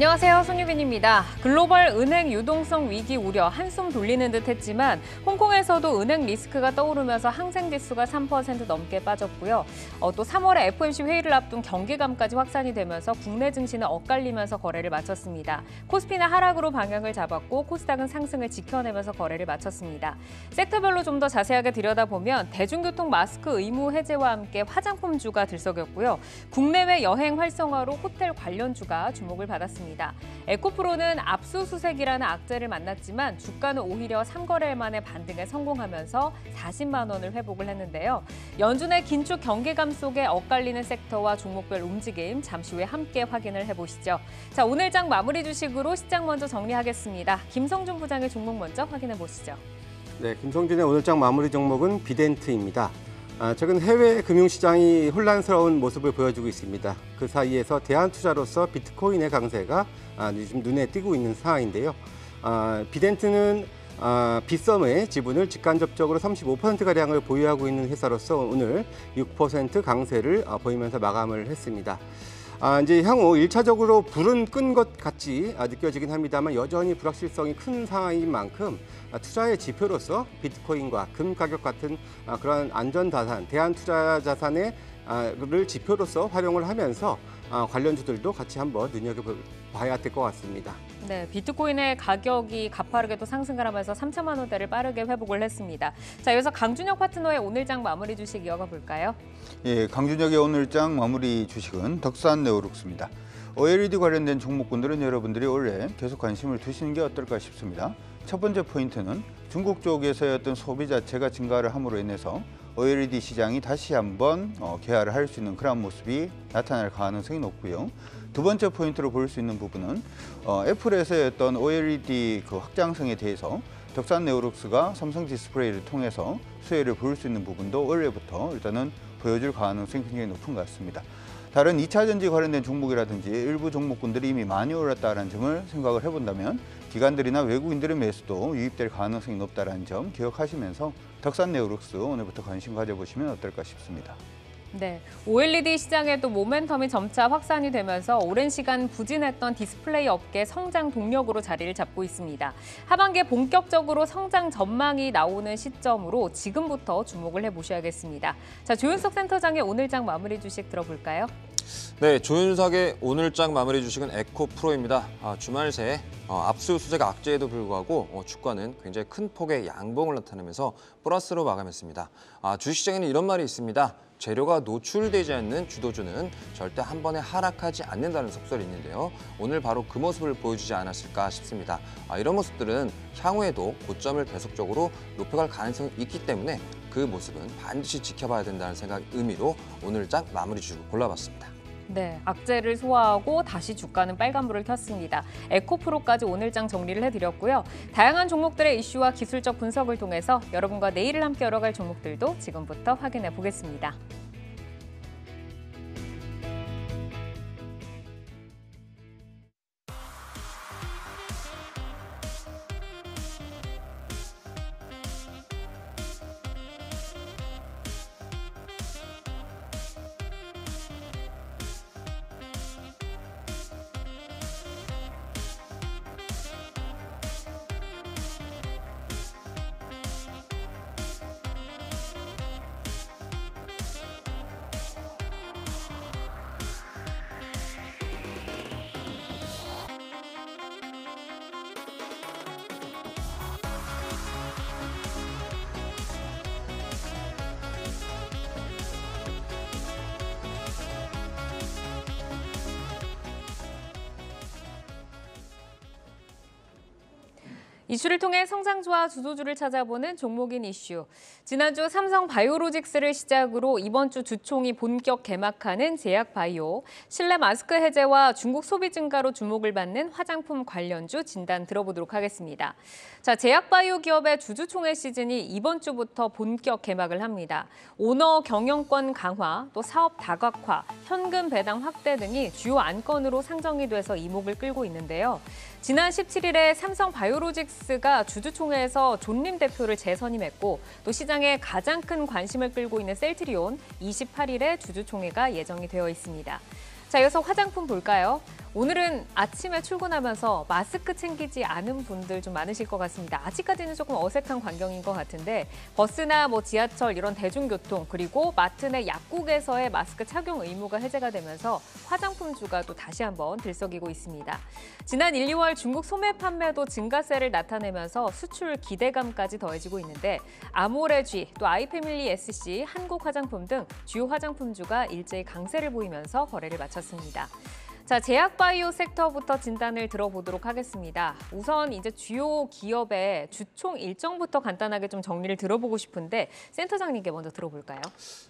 안녕하세요. 손유빈입니다. 글로벌 은행 유동성 위기 우려 한숨 돌리는 듯 했지만 홍콩에서도 은행 리스크가 떠오르면서 항생 지수가 3% 넘게 빠졌고요. 어, 또 3월에 FOMC 회의를 앞둔 경기감까지 확산이 되면서 국내 증시는 엇갈리면서 거래를 마쳤습니다. 코스피는 하락으로 방향을 잡았고 코스닥은 상승을 지켜내면서 거래를 마쳤습니다. 섹터별로 좀 더 자세하게 들여다보면 대중교통 마스크 의무 해제와 함께 화장품주가 들썩였고요. 국내외 여행 활성화로 호텔 관련주가 주목을 받았습니다. 있습니다. 에코프로는 압수수색이라는 악재를 만났지만 주가는 오히려 3거래일 만에 반등에 성공하면서 40만 원을 회복을 했는데요. 연준의 긴축 경계감 속에 엇갈리는 섹터와 종목별 움직임 잠시 후에 함께 확인을 해보시죠. 자, 오늘 장 마무리 주식으로 시장 먼저 정리하겠습니다. 김성준 부장의 종목 먼저 확인해 보시죠. 네, 김성준의 오늘 장 마무리 종목은 비덴트입니다. 아, 최근 해외 금융시장이 혼란스러운 모습을 보여주고 있습니다. 그 사이에서 대한투자로서 비트코인의 강세가 아, 요즘 눈에 띄고 있는 상황인데요. 아, 비덴트는 비썸의 지분을 직간접적으로 35%가량을 보유하고 있는 회사로서 오늘 6% 강세를 보이면서 마감을 했습니다. 아, 이제 향후 일차적으로 불은 끈 것 같이 느껴지긴 합니다만 여전히 불확실성이 큰 상황인 만큼 아, 투자의 지표로서 비트코인과 금 가격 같은 아, 그런 안전 자산, 대한 투자 자산을 아, 지표로서 활용을 하면서 관련주들도 같이 한번 눈여겨봐야 될 것 같습니다. 네, 비트코인의 가격이 가파르게 또 상승을 하면서 3천만 원대를 빠르게 회복을 했습니다. 자, 여기서 강준혁 파트너의 오늘장 마무리 주식 이어가 볼까요? 예, 강준혁의 오늘장 마무리 주식은 덕산 네오룩스입니다. OLED 관련된 종목군들은 여러분들이 올해 계속 관심을 두시는 게 어떨까 싶습니다. 첫 번째 포인트는 중국 쪽에서의 어떤 소비 자체가 증가를 함으로 인해서 OLED 시장이 다시 한번 어, 개화를 할 수 있는 그런 모습이 나타날 가능성이 높고요. 두 번째 포인트로 볼 수 있는 부분은 어, 애플에서의 어떤 OLED 그 확장성에 대해서 덕산 네오룩스가 삼성 디스플레이를 통해서 수혜를 볼 수 있는 부분도 올해부터 일단은 보여줄 가능성이 굉장히 높은 것 같습니다. 다른 2차 전지 관련된 종목이라든지 일부 종목군들이 이미 많이 올랐다는 점을 생각을 해본다면 기관들이나 외국인들의 매수도 유입될 가능성이 높다는 점 기억하시면서 덕산 네오룩스 오늘부터 관심 가져보시면 어떨까 싶습니다. 네, OLED 시장에도 모멘텀이 점차 확산이 되면서 오랜 시간 부진했던 디스플레이 업계 성장 동력으로 자리를 잡고 있습니다. 하반기에 본격적으로 성장 전망이 나오는 시점으로 지금부터 주목을 해보셔야겠습니다. 자, 조윤석 센터장의 오늘장 마무리 주식 들어볼까요? 네, 조윤석의 오늘장 마무리 주식은 에코 프로입니다. 아, 주말 새 어, 압수수색 악재에도 불구하고 어, 주가는 굉장히 큰 폭의 양봉을 나타내면서 플러스로 마감했습니다. 아, 주식시장에는 이런 말이 있습니다. 재료가 노출되지 않는 주도주는 절대 한 번에 하락하지 않는다는 속설이 있는데요. 오늘 바로 그 모습을 보여주지 않았을까 싶습니다. 아, 이런 모습들은 향후에도 고점을 계속적으로 높여갈 가능성이 있기 때문에 그 모습은 반드시 지켜봐야 된다는 생각 의미로 오늘 짝 마무리 주고 골라봤습니다. 네, 악재를 소화하고 다시 주가는 빨간불을 켰습니다. 에코프로까지 오늘장 정리를 해드렸고요. 다양한 종목들의 이슈와 기술적 분석을 통해서 여러분과 내일을 함께 열어갈 종목들도 지금부터 확인해 보겠습니다. 이슈를 통해 성장주와 주도주를 찾아보는 종목인 이슈. 지난주 삼성 바이오로직스를 시작으로 이번 주 주총이 본격 개막하는 제약바이오, 실내 마스크 해제와 중국 소비 증가로 주목을 받는 화장품 관련주 진단 들어보도록 하겠습니다. 자, 제약바이오 기업의 주주총회 시즌이 이번 주부터 본격 개막을 합니다. 오너 경영권 강화, 또 사업 다각화, 현금 배당 확대 등이 주요 안건으로 상정이 돼서 이목을 끌고 있는데요. 지난 17일에 삼성 바이오로직스가 주주총회에서 존림 대표를 재선임했고 또 시장에 가장 큰 관심을 끌고 있는 셀트리온 28일에 주주총회가 예정이 되어 있습니다. 자, 여기서 화장품 볼까요? 오늘은 아침에 출근하면서 마스크 챙기지 않은 분들 좀 많으실 것 같습니다. 아직까지는 조금 어색한 광경인 것 같은데 버스나 뭐 지하철 이런 대중교통 그리고 마트 내 약국에서의 마스크 착용 의무가 해제가 되면서 화장품주가 또 다시 한번 들썩이고 있습니다. 지난 1, 2월 중국 소매 판매도 증가세를 나타내면서 수출 기대감까지 더해지고 있는데 아모레 G, 또 아이패밀리 SC, 한국 화장품 등 주요 화장품주가 일제히 강세를 보이면서 거래를 마쳤습니다. 자, 제약바이오 섹터부터 진단을 들어보도록 하겠습니다. 우선 이제 주요 기업의 주총 일정부터 간단하게 좀 정리를 들어보고 싶은데 센터장님께 먼저 들어볼까요?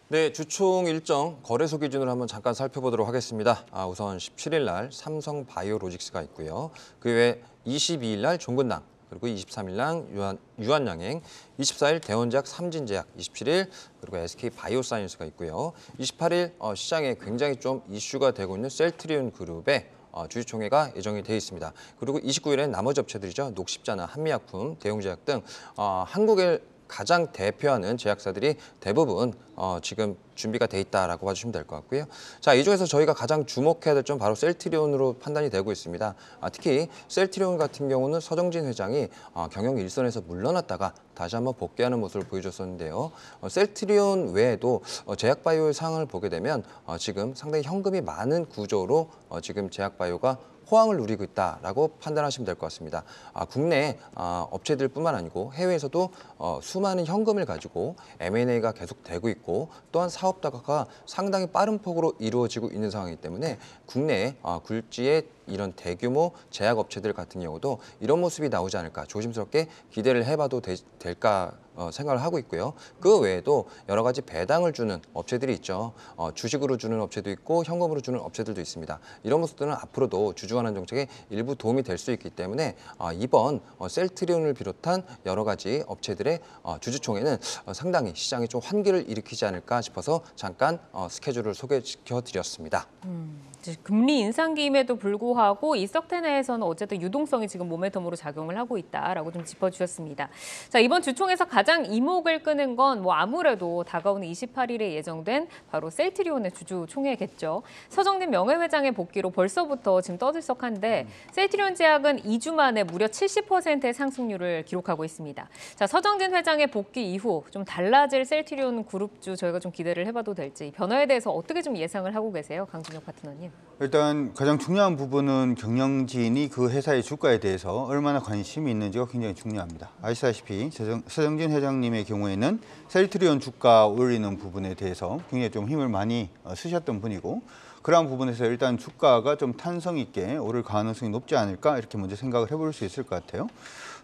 네, 주총 일정 거래소 기준으로 한번 잠깐 살펴보도록 하겠습니다. 아, 우선 17일 날 삼성바이오로직스가 있고요. 그 외에 22일 날 종근당, 그리고 23일 날 유한, 유한 양행 24일 대원제약, 삼진제약, 27일 그리고 SK바이오사이언스가 있고요. 28일 어, 시장에 굉장히 좀 이슈가 되고 있는 셀트리온 그룹의 어, 주주총회가 예정이 돼 있습니다. 그리고 2 9일에 나머지 업체들이죠. 녹십자나 한미약품, 대용제약등 어, 한국의 가장 대표하는 제약사들이 대부분 어, 지금 준비가 돼 있다라고 봐주시면 될 것 같고요. 자, 이 중에서 저희가 가장 주목해야 될 점 바로 셀트리온으로 판단이 되고 있습니다. 아, 특히 셀트리온 같은 경우는 서정진 회장이 어, 경영 일선에서 물러났다가 다시 한번 복귀하는 모습을 보여줬었는데요. 어, 셀트리온 외에도 어, 제약바이오의 상을 보게 되면 어, 지금 상당히 현금이 많은 구조로 어, 지금 제약바이오가 호황을 누리고 있다라고 판단하시면 될 것 같습니다. 아, 국내 아, 업체들뿐만 아니고 해외에서도 어, 수많은 현금을 가지고 M&A가 계속되고 있고 또한 사업 다가가 상당히 빠른 폭으로 이루어지고 있는 상황이기 때문에 국내 아, 굴지의 이런 대규모 제약업체들 같은 경우도 이런 모습이 나오지 않을까 조심스럽게 기대를 해봐도 되, 될까 어, 생각을 하고 있고요. 그 외에도 여러 가지 배당을 주는 업체들이 있죠. 어, 주식으로 주는 업체도 있고 현금으로 주는 업체들도 있습니다. 이런 모습들은 앞으로도 주주환원 정책에 일부 도움이 될 수 있기 때문에 어, 이번 어, 셀트리온을 비롯한 여러 가지 업체들의 어, 주주총회는 어, 상당히 시장에 좀 환기를 일으키지 않을까 싶어서 잠깐 어, 스케줄을 소개시켜 드렸습니다. 음. 금리 인상기임에도 불구하고 이석태 내에서는 어쨌든 유동성이 지금 모멘텀으로 작용을 하고 있다라고 좀 짚어주셨습니다. 자 이번 주총에서 가장 이목을 끄는 건 뭐 아무래도 다가오는 28일에 예정된 바로 셀트리온의 주주 총회겠죠. 서정민 명예회장의 복귀로 벌써부터 지금 떠들썩한데 음. 셀트리온 제약은 2주 만에 무려 70%의 상승률을 기록하고 있습니다. 자 서정진 회장의 복귀 이후 좀 달라질 셀트리온 그룹주 저희가 좀 기대를 해봐도 될지 변화에 대해서 어떻게 좀 예상을 하고 계세요, 강준혁 파트너님? 일단 가장 중요한 부분은 경영진이 그 회사의 주가에 대해서 얼마나 관심이 있는지가 굉장히 중요합니다. 아시다시피 서정진 회장님의 경우에는 셀트리온 주가 올리는 부분에 대해서 굉장히 좀 힘을 많이 어, 쓰셨던 분이고 그러한 부분에서 일단 주가가 좀 탄성 있게 오를 가능성이 높지 않을까 이렇게 먼저 생각을 해볼 수 있을 것 같아요.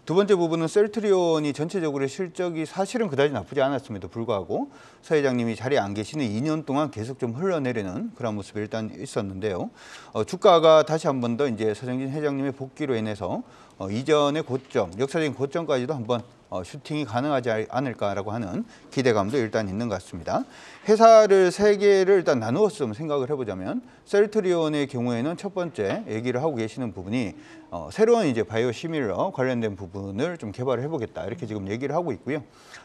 두 번째 부분은 셀트리온이 전체적으로 실적이 사실은 그다지 나쁘지 않았음에도 불구하고 서 회장님이 자리에 안 계시는 2년 동안 계속 좀 흘러내리는 그런 모습이 일단 있었는데요. 어, 주가가 다시 한 번 더 이제 서정진 회장님의 복귀로 인해서 어, 이전의 고점, 역사적인 고점까지도 한번 어, 슈팅이 가능하지 않을까라고 하는 기대감도 일단 있는 것 같습니다. 회사를 세 개를 일단 나누었으면 생각을 해보자면 셀트리온의 경우에는 첫 번째 얘기를 하고 계시는 부분이 어, 새로운 이제 바이오 시밀러 관련된 부분을 좀 개발을 해보겠다 이렇게 지금 얘기를 하고 있고요.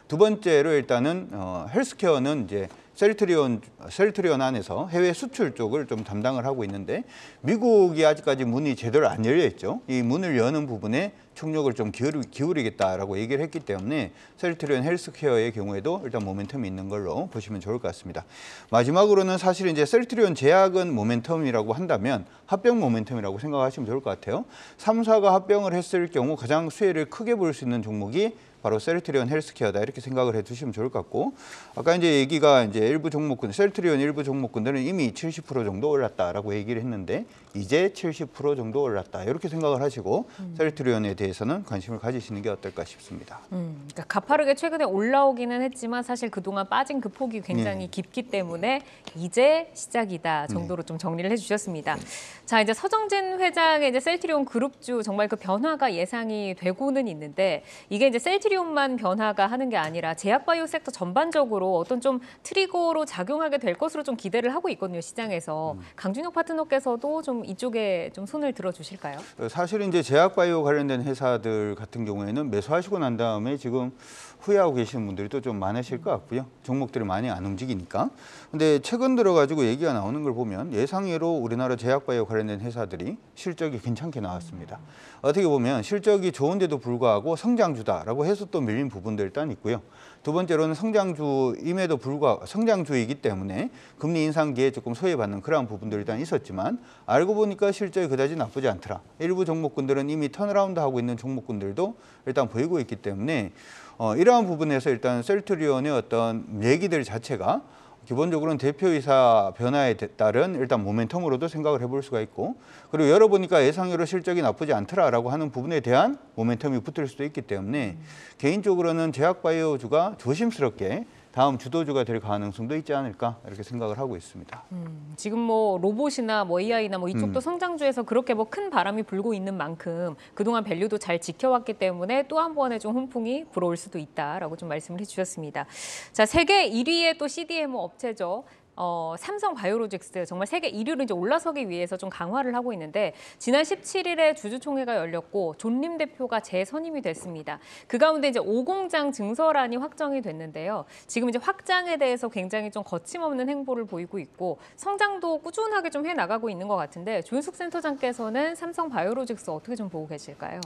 두 번째로 일단은 어, 헬스케어는 이제 셀트리온 셀트리온 안에서 해외 수출 쪽을 좀 담당을 하고 있는데 미국이 아직까지 문이 제대로 안 열려 있죠. 이 문을 여는 부분에 총력을 좀 기울이, 겠다라고 얘기를 했기 때문에 셀트리온 헬스케어의 경우에도 일단 모멘텀이 있는 걸로 보시면 좋을 것 같습니다. 마지막으로는 사실 이제 셀트리온 제약은 모멘텀이라고 한다면 합병 모멘텀이라고 생각하시면 좋을 것 같아요. 삼사가 합병을 했을 경우 가장 수혜를 크게 볼 수 있는 종목이 바로 셀트리온 헬스케어다 이렇게 생각을 해두시면 좋을 것 같고 아까 이제 얘기가 이제 일부 종목군 셀트리온 일부 종목군들은 이미 70% 정도 올랐다라고 얘기를 했는데 이제 70% 정도 올랐다 이렇게 생각을 하시고 음. 셀트리온에 대해서는 관심을 가지시는 게 어떨까 싶습니다. 음, 그러니까 가파르게 최근에 올라오기는 했지만 사실 그동안 빠진 그 폭이 굉장히 네. 깊기 때문에 이제 시작이다 네. 정도로 네. 좀 정리를 해주셨습니다. 네. 자 이제 서정진 회장의 이제 셀트리온 그룹주 정말 그 변화가 예상이 되고는 있는데 이게 이제 셀트리 온 트리온만 변화가 하는 게 아니라 제약바이오 섹터 전반적으로 어떤 좀 트리거로 작용하게 될 것으로 좀 기대를 하고 있거든요 시장에서 음. 강준혁 파트너께서도 좀 이쪽에 좀 손을 들어주실까요? 사실 이제 제약바이오 관련된 회사들 같은 경우에는 매수하시고 난 다음에 지금 후회하고 계시는 분들이 또 좀 많으실 것 같고요. 종목들이 많이 안 움직이니까. 근데 최근 들어가지고 얘기가 나오는 걸 보면 예상외로 우리나라 제약바이오 관련된 회사들이 실적이 괜찮게 나왔습니다. 어떻게 보면 실적이 좋은데도 불구하고 성장주다라고 해서 또 밀린 부분도 일단 있고요. 두 번째로는 성장주임에도 불구하고 성장주이기 때문에 금리 인상기에 조금 소외받는 그러한 부분도 일단 있었지만 알고 보니까 실적이 그다지 나쁘지 않더라. 일부 종목군들은 이미 턴라운드 하고 있는 종목군들도 일단 보이고 있기 때문에 어, 이러한 부분에서 일단 셀트리온의 어떤 얘기들 자체가 기본적으로는 대표이사 변화에 따른 일단 모멘텀으로도 생각을 해볼 수가 있고 그리고 열어보니까 예상외로 실적이 나쁘지 않더라라고 하는 부분에 대한 모멘텀이 붙을 수도 있기 때문에 음. 개인적으로는 제약바이오주가 조심스럽게 다음 주도주가 될 가능성도 있지 않을까 이렇게 생각을 하고 있습니다. 음, 지금 뭐 로봇이나 뭐 AI나 뭐 이쪽도 음. 성장주에서 그렇게 뭐 큰 바람이 불고 있는 만큼 그동안 밸류도 잘 지켜왔기 때문에 또 한 번의 좀 훈풍이 불어올 수도 있다라고 좀 말씀을 해주셨습니다. 자 세계 1위의 또 c d m 업체죠. 어, 삼성 바이오로직스 정말 세계 1위로 이제 올라서기 위해서 좀 강화를 하고 있는데 지난 17일에 주주총회가 열렸고 존림 대표가 재선임이 됐습니다. 그 가운데 이제 5공장 증설안이 확정이 됐는데요. 지금 이제 확장에 대해서 굉장히 좀 거침없는 행보를 보이고 있고 성장도 꾸준하게 좀 해 나가고 있는 것 같은데 조윤숙 센터장께서는 삼성 바이오로직스 어떻게 좀 보고 계실까요?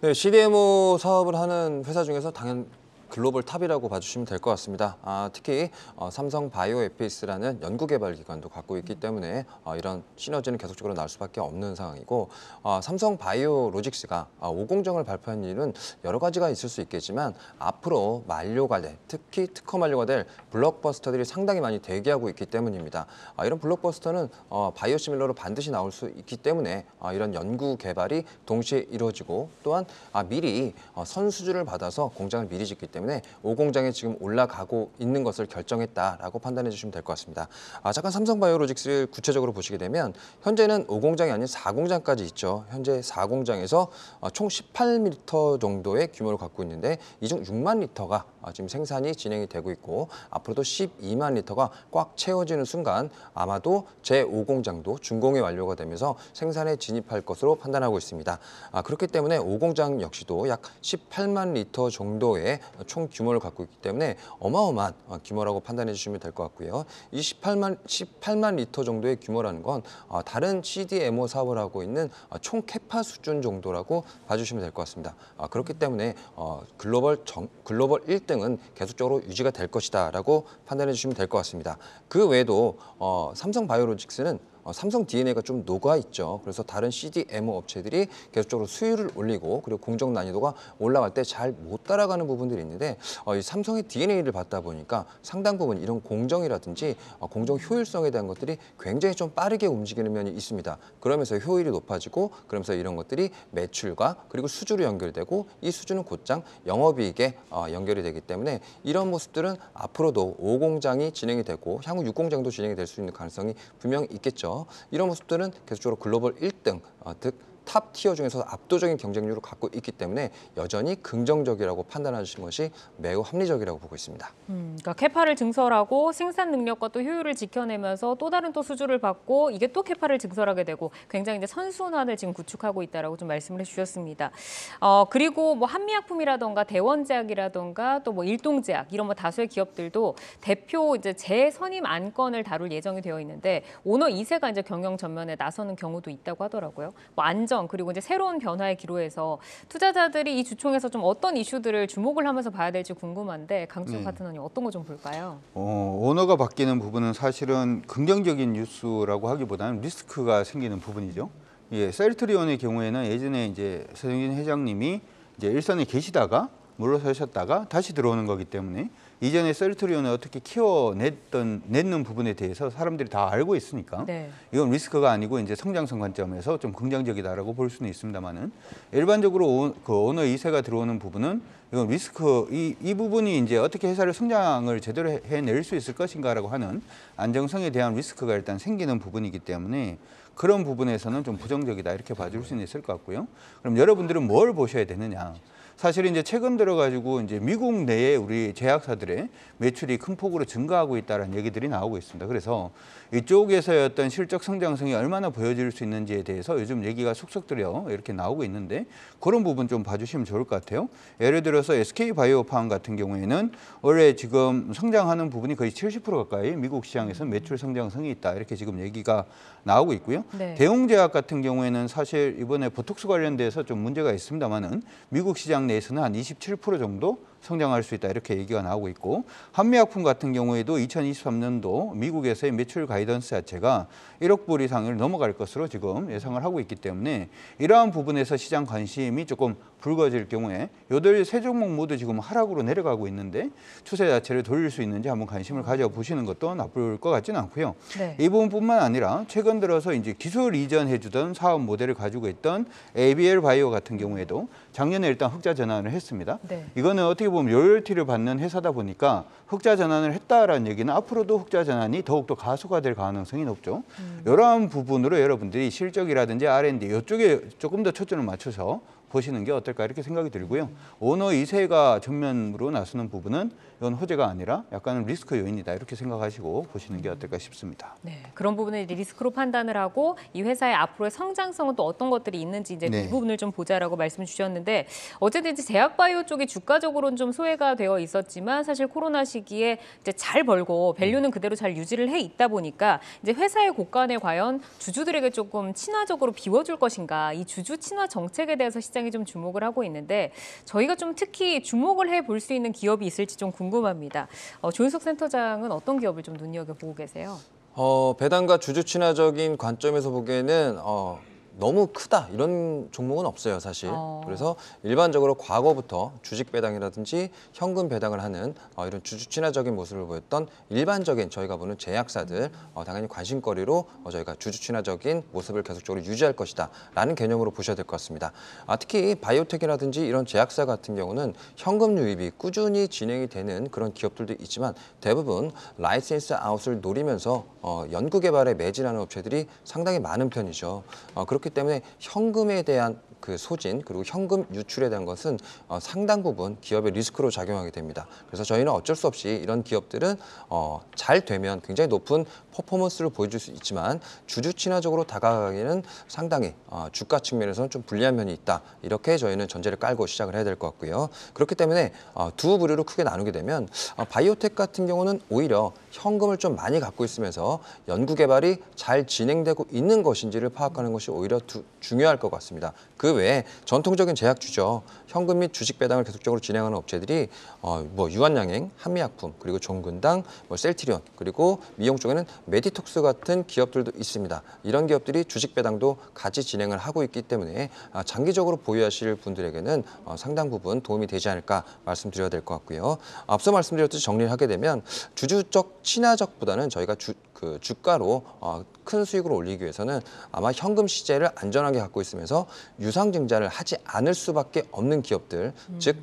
네, CDMO 사업을 하는 회사 중에서 당연 글로벌 탑이라고 봐주시면 될 것 같습니다. 아, 특히 어, 삼성 바이오 에피스라는 연구개발기관도 갖고 있기 때문에 어, 이런 시너지는 계속적으로 나올 수밖에 없는 상황이고 어, 삼성 바이오 로직스가 아, 어, 오공정을 발표한 일은 여러 가지가 있을 수 있겠지만 앞으로 만료가 될, 특히 특허 만료가 될 블록버스터들이 상당히 많이 대기하고 있기 때문입니다. 아, 이런 블록버스터는 어, 바이오 시밀러로 반드시 나올 수 있기 때문에 아, 이런 연구개발이 동시에 이루어지고 또한 아, 미리 어, 선수주를 받아서 공장을 미리 짓기 때문에 때문에 5공장에 지금 올라가고 있는 것을 결정했다라고 판단해 주시면 될 것 같습니다. 아, 잠깐 삼성바이오로직스를 구체적으로 보시게 되면 현재는 5공장이 아닌 4공장까지 있죠. 현재 4공장에서 어, 총 18m 정도의 규모를 갖고 있는데 이중 6만 리터가 아, 지금 생산이 진행이 되고 있고 앞으로도 12만 리터가 꽉 채워지는 순간 아마도 제5공장도 준공이 완료가 되면서 생산에 진입할 것으로 판단하고 있습니다. 아, 그렇기 때문에 5공장 역시도 약 18만 리터 정도의 총 규모를 갖고 있기 때문에 어마어마한 규모라고 판단해 주시면 될 것 같고요. 이 18만, 18만 리터 정도의 규모라는 건 아, 다른 CDMO 사업을 하고 있는 총 캐파 수준 정도라고 봐주시면 될 것 같습니다. 아, 그렇기 때문에 어, 글로벌, 정, 글로벌 1 1등은 계속적으로 유지가 될 것이다라고 판단해 주시면 될 것 같습니다. 그 외에도 어, 삼성바이오로직스는 어, 삼성 DNA가 좀 녹아 있죠. 그래서 다른 CDMO 업체들이 계속적으로 수율을 올리고 그리고 공정 난이도가 올라갈 때 잘 못 따라가는 부분들이 있는데 어, 이 삼성의 DNA를 받다 보니까 상당 부분 이런 공정이라든지 어, 공정 효율성에 대한 것들이 굉장히 좀 빠르게 움직이는 면이 있습니다. 그러면서 효율이 높아지고 그러면서 이런 것들이 매출과 그리고 수주로 연결되고 이 수주는 곧장 영업이익에 연결이 되기 때문에 이런 모습들은 앞으로도 5공장이 진행이 되고 향후 6공장도 진행이 될 수 있는 가능성이 분명히 있겠죠. 이런 모습들은 계속적으로 글로벌 1등 어, 득탑 티어 중에서 압도적인 경쟁률을 갖고 있기 때문에 여전히 긍정적이라고 판단하신 것이 매우 합리적이라고 보고 있습니다. 음, 그러니까 캐파를 증설하고 생산 능력과 또 효율을 지켜내면서 또 다른 또 수주를 받고 이게 또 캐파를 증설하게 되고 굉장히 이제 선순환을 지금 구축하고 있다라고 좀 말씀을 해주셨습니다. 어, 그리고 뭐 한미약품이라던가 대원제약이라던가 또 뭐 일동제약 이런 뭐 다수의 기업들도 대표 이제 재선임 안건을 다룰 예정이 되어 있는데 오너 2세가 이제 경영 전면에 나서는 경우도 있다고 하더라고요. 뭐 안전 2 0 그리고 이제 새로운 변화의 기로에서 투자자들이 이 주총에서 좀 어떤 이슈들을 주목을 하면서 봐야 될지 궁금한데 강준 네. 파트너님 어떤 거 좀 볼까요? 어, 언어가 바뀌는 부분은 사실은 긍정적인 뉴스라고 하기보다는 리스크가 생기는 부분이죠. 예, 셀트리온의 경우에는 예전에 이제 서정진 회장님이 이제 일선에 계시다가 물러서셨다가 다시 들어오는 거기 때문에 이전에 셀트리온을 어떻게 키워냈던 냈는 부분에 대해서 사람들이 다 알고 있으니까 네. 이건 리스크가 아니고 이제 성장성 관점에서 좀 긍정적이다라고 볼 수는 있습니다만은 일반적으로 오, 그 오너 이세가 들어오는 부분은 이건 리스크 이, 이 부분이 이제 어떻게 회사를 성장을 제대로 해낼 수 있을 것인가라고 하는 안정성에 대한 리스크가 일단 생기는 부분이기 때문에 그런 부분에서는 좀 부정적이다 이렇게 봐줄 수는 있을 것 같고요. 그럼 여러분들은 뭘 보셔야 되느냐? 사실 이제 최근 들어가지고 이제 미국 내에 우리 제약사들의 매출이 큰 폭으로 증가하고 있다는 얘기들이 나오고 있습니다. 그래서 이쪽에서의 어떤 실적 성장성이 얼마나 보여질 수 있는지에 대해서 요즘 얘기가 속속들여 이렇게 나오고 있는데 그런 부분 좀 봐주시면 좋을 것 같아요. 예를 들어서 SK바이오팜 같은 경우에는 원래 지금 성장하는 부분이 거의 70% 가까이 미국 시장에서 매출 성장성이 있다 이렇게 지금 얘기가 나오고 있고요. 네. 대형 제약 같은 경우에는 사실 이번에 보톡스 관련돼서 좀 문제가 있습니다만은 미국 시장 내에서는 한 27% 정도 성장할 수 있다 이렇게 얘기가 나오고 있고 한미약품 같은 경우에도 2023년도 미국에서의 매출 가이던스 자체가 1억 불 이상을 넘어갈 것으로 지금 예상을 하고 있기 때문에 이러한 부분에서 시장 관심이 조금 불거질 경우에 요들 세 종목 모두 지금 하락으로 내려가고 있는데 추세 자체를 돌릴 수 있는지 한번 관심을 가져보시는 것도 나쁠 것 같지는 않고요. 네. 이 부분뿐만 아니라 최근 들어서 이제 기술 이전해주던 사업 모델을 가지고 있던 ABL 바이오 같은 경우에도 작년에 일단 흑자 전환을 했습니다. 네. 이거는 어떻게 보면 로열티를 받는 회사다 보니까 흑자 전환을 했다라는 얘기는 앞으로도 흑자 전환이 더욱더 가속화 될 가능성이 높죠. 음. 이러한 부분으로 여러분들이 실적이라든지 R&D 이쪽에 조금 더 초점을 맞춰서 보시는 게 어떨까 이렇게 생각이 들고요. 음. 오너 이세가 전면으로 나서는 부분은 이건 호재가 아니라 약간은 리스크 요인이다 이렇게 생각하시고 보시는 게 어떨까 싶습니다. 네, 그런 부분에 리스크로 판단을 하고 이 회사의 앞으로의 성장성은 또 어떤 것들이 있는지 이제 그 네. 이 부분을 좀 보자라고 말씀 주셨는데 어쨌든 이제 제약바이오 쪽이 주가적으로는 좀 소외가 되어 있었지만 사실 코로나 시기에 이제 잘 벌고 밸류는 그대로 잘 유지를 해 있다 보니까 이제 회사의 고관에 과연 주주들에게 조금 친화적으로 비워줄 것인가 이 주주 친화 정책에 대해서 시장이 좀 주목을 하고 있는데 저희가 좀 특히 주목을 해 볼 수 있는 기업이 있을지 좀 궁금. 궁금합니다. 어, 조윤석 센터장은 어떤 기업을 좀 눈여겨보고 계세요? 어, 배당과 주주 친화적인 관점에서 보기에는 어, 너무 크다 이런 종목은 없어요 사실 어. 그래서 일반적으로 과거부터 주식 배당이라든지 현금 배당을 하는 어, 이런 주주 친화적인 모습을 보였던 일반적인 저희가 보는 제약사들 음. 어, 당연히 관심거리로 어, 저희가 주주 친화적인 모습을 계속적으로 유지할 것이다 라는 개념으로 보셔야 될 것 같습니다 아, 특히 바이오텍이라든지 이런 제약사 같은 경우는 현금 유입이 꾸준히 진행이 되는 그런 기업들도 있지만 대부분 라이센스 아웃을 노리면서 어, 연구개발에 매진하는 업체들이 상당히 많은 편이죠 어, 그렇게 때문에 현금에 대한 그 소진 그리고 현금 유출에 대한 것은 어, 상당 부분 기업의 리스크로 작용하게 됩니다. 그래서 저희는 어쩔 수 없이 이런 기업들은 어, 잘 되면 굉장히 높은 퍼포먼스를 보여줄 수 있지만 주주 친화적으로 다가가기는 상당히 어, 주가 측면에서는 좀 불리한 면이 있다. 이렇게 저희는 전제를 깔고 시작을 해야 될 것 같고요. 그렇기 때문에 어, 두 부류로 크게 나누게 되면 어, 바이오텍 같은 경우는 오히려 현금을 좀 많이 갖고 있으면서 연구 개발이 잘 진행되고 있는 것인지를 파악하는 것이 오히려 두, 중요할 것 같습니다. 그그 외에 전통적인 제약주죠. 현금 및 주식 배당을 계속적으로 진행하는 업체들이 어, 뭐 유한양행, 한미약품, 그리고 종근당, 뭐 셀트리온, 그리고 미용 쪽에는 메디톡스 같은 기업들도 있습니다. 이런 기업들이 주식 배당도 같이 진행을 하고 있기 때문에 아, 장기적으로 보유하실 분들에게는 어, 상당 부분 도움이 되지 않을까 말씀드려야 될 것 같고요. 앞서 말씀드렸듯이 정리를 하게 되면 주주적 친화적보다는 저희가 주, 그 주가로 어, 큰 수익을 올리기 위해서는 아마 현금 시제를 안전하게 갖고 있으면서 유상증자를 하지 않을 수밖에 없는 기업들, 음. 즉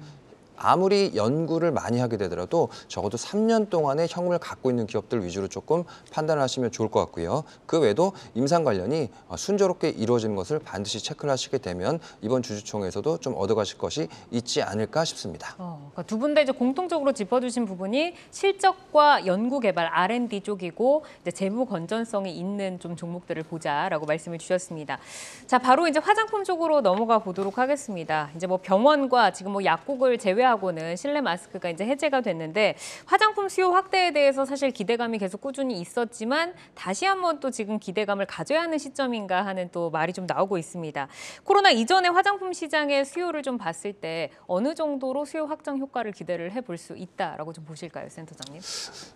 아무리 연구를 많이 하게 되더라도 적어도 3년 동안의 형을 갖고 있는 기업들 위주로 조금 판단을 하시면 좋을 것 같고요. 그 외에도 임상 관련이 어, 순조롭게 이루어지는 것을 반드시 체크를 하시게 되면 이번 주주총회에서도 좀 얻어가실 것이 있지 않을까 싶습니다. 어, 그러니까 두분 다 이제 공통적으로 짚어주신 부분이 실적과 연구개발 R&D 쪽이고 이제 재무 건전성이 있는 좀 종목들을 보자라고 말씀을 주셨습니다. 자 바로 이제 화장품 쪽으로 넘어가 보도록 하겠습니다. 이제 뭐 병원과 지금 뭐 약국을 제외 제외하고는 실내 마스크가 이제 해제가 됐는데 화장품 수요 확대에 대해서 사실 기대감이 계속 꾸준히 있었지만 다시 한번 또 지금 기대감을 가져야 하는 시점인가 하는 또 말이 좀 나오고 있습니다. 코로나 이전에 화장품 시장의 수요를 좀 봤을 때 어느 정도로 수요 확장 효과를 기대를 해볼 수 있다라고 좀 보실까요, 센터장님?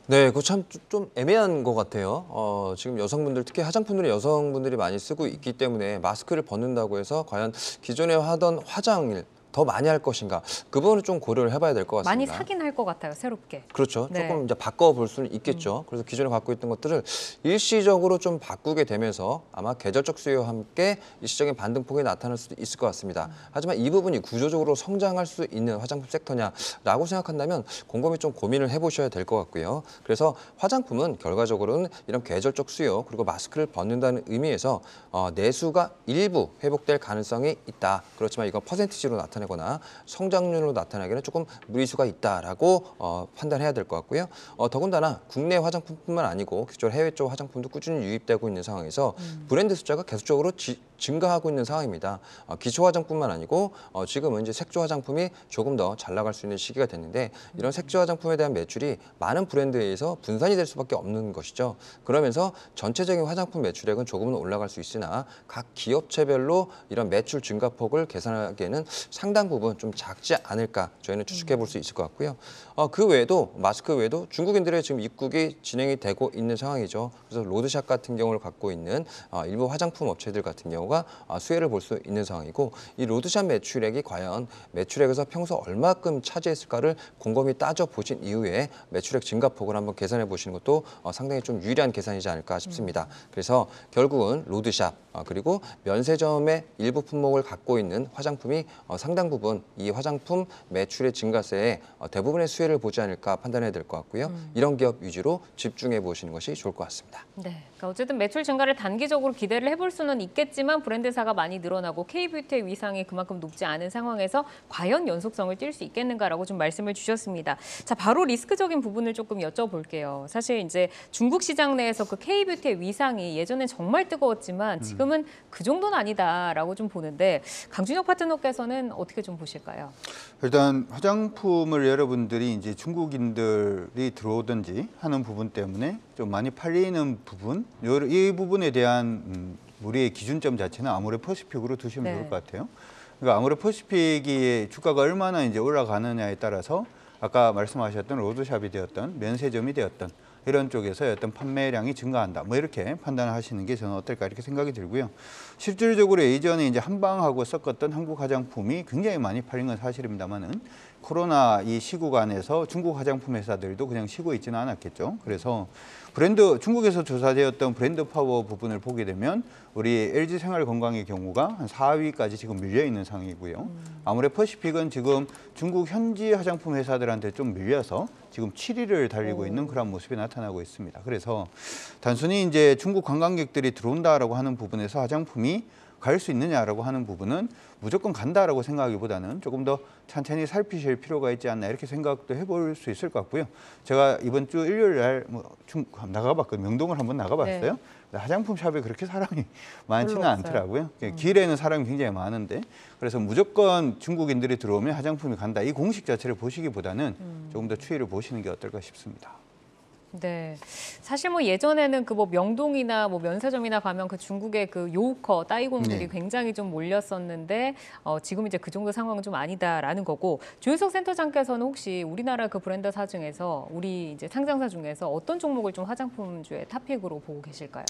네, 그거 참 좀 애매한 것 같아요. 어, 지금 여성분들 특히 화장품들이 여성분들이 많이 쓰고 있기 때문에 마스크를 벗는다고 해서 과연 기존에 하던 화장일 더 많이 할 것인가 그 부분을 좀 고려를 해봐야 될 것 같습니다. 많이 사긴 할 것 같아요, 새롭게. 그렇죠. 네. 조금 이제 바꿔볼 수는 있겠죠. 음. 그래서 기존에 갖고 있던 것들을 일시적으로 좀 바꾸게 되면서 아마 계절적 수요와 함께 일시적인 반등폭이 나타날 수도 있을 것 같습니다. 음. 하지만 이 부분이 구조적으로 성장할 수 있는 화장품 섹터냐라고 생각한다면 곰곰이 좀 고민을 해보셔야 될 것 같고요. 그래서 화장품은 결과적으로는 이런 계절적 수요 그리고 마스크를 벗는다는 의미에서 어, 내수가 일부 회복될 가능성이 있다. 그렇지만 이거 퍼센티지로 나타나 나타내거나 성장률로 나타나기는 조금 무리수가 있다라고 어, 판단해야 될 것 같고요. 어, 더군다나 국내 화장품뿐만 아니고 기존 해외 쪽 화장품도 꾸준히 유입되고 있는 상황에서 음. 브랜드 숫자가 계속적으로 지, 증가하고 있는 상황입니다. 어, 기초 화장뿐만 아니고 어, 지금은 이제 색조 화장품이 조금 더 잘 나갈 수 있는 시기가 됐는데 이런 색조 화장품에 대한 매출이 많은 브랜드에 의해서 분산이 될 수밖에 없는 것이죠. 그러면서 전체적인 화장품 매출액은 조금은 올라갈 수 있으나 각 기업체별로 이런 매출 증가폭을 계산하기에는 상당 부분 좀 작지 않을까 저희는 추측해 볼 수 있을 것 같고요. 어, 그 외에도 마스크 외에도 중국인들의 지금 입국이 진행이 되고 있는 상황이죠. 그래서 로드샵 같은 경우를 갖고 있는 어, 일부 화장품 업체들 같은 경우 정도가 아, 수혜를 볼 수 있는 상황이고 이 로드샵 매출액이 과연 매출액에서 평소 얼마큼 차지했을까를 곰곰이 따져보신 이후에 매출액 증가폭을 한번 계산해 보시는 것도 어, 상당히 좀 유리한 계산이지 않을까 싶습니다. 음. 그래서 결국은 로드샵 아, 그리고 면세점의 일부 품목을 갖고 있는 화장품이 어, 상당 부분 이 화장품 매출의 증가세에 어, 대부분의 수혜를 보지 않을까 판단해야 될 것 같고요. 음. 이런 기업 위주로 집중해 보시는 것이 좋을 것 같습니다. 네. 그러니까 어쨌든 매출 증가를 단기적으로 기대를 해볼 수는 있겠지만 브랜드사가 많이 늘어나고 K뷰티의 위상이 그만큼 높지 않은 상황에서 과연 연속성을 띨수 있겠는가라고 좀 말씀을 주셨습니다. 자, 바로 리스크적인 부분을 조금 여쭤볼게요. 사실 이제 중국 시장 내에서 그 K뷰티의 위상이 예전엔 정말 뜨거웠지만 음. 지금은 그 정도는 아니다라고 좀 보는데 강준혁 파트너께서는 어떻게 좀 보실까요? 일단 화장품을 여러분들이 이제 중국인들이 들어오든지 하는 부분 때문에 좀 많이 팔리는 부분 이 부분에 대한 음, 우리의 기준점 자체는 아모레퍼시픽으로 두시면 네. 좋을 것 같아요. 그러니까 아모레퍼시픽이 주가가 얼마나 이제 올라가느냐에 따라서 아까 말씀하셨던 로드샵이 되었던 면세점이 되었던 이런 쪽에서 어떤 판매량이 증가한다. 뭐 이렇게 판단을 하시는 게 저는 어떨까 이렇게 생각이 들고요. 실질적으로 예전에 이제 한방하고 섞었던 한국 화장품이 굉장히 많이 팔린 건 사실입니다만은 코로나 이 시국 안에서 중국 화장품 회사들도 그냥 쉬고 있지는 않았겠죠. 그래서 브랜드 중국에서 조사되었던 브랜드 파워 부분을 보게 되면 우리 LG 생활건강의 경우가 한 4위까지 지금 밀려 있는 상황이고요. 음. 아무래도 퍼시픽은 지금 중국 현지 화장품 회사들한테 좀 밀려서 지금 7위를 달리고 오. 있는 그런 모습이 나타나고 있습니다. 그래서 단순히 이제 중국 관광객들이 들어온다라고 하는 부분에서 화장품이 갈수 있느냐라고 하는 부분은 무조건 간다라고 생각하기보다는 조금 더 천천히 살피실 필요가 있지 않나 이렇게 생각도 해볼 수 있을 것 같고요. 제가 이번 주 일요일 날뭐 나가봤거 명동을 한번 나가봤어요. 네. 화장품 샵에 그렇게 사람이 많지는 않더라고요. 예, 음. 길에는 사람이 굉장히 많은데 그래서 무조건 중국인들이 들어오면 화장품이 간다 이 공식 자체를 보시기보다는 음. 조금 더 추이를 보시는 게 어떨까 싶습니다. 네. 사실 뭐 예전에는 그 뭐 명동이나 뭐 면세점이나 가면 그 중국의 그요커 따이공들이 네. 굉장히 좀 몰렸었는데 어, 지금 이제 그 정도 상황은 좀 아니다라는 거고 조윤석 센터장께서는 혹시 우리나라 그 브랜드 사 중에서 우리 이제 상장사 중에서 어떤 종목을 좀 화장품주의 탑픽으로 보고 계실까요?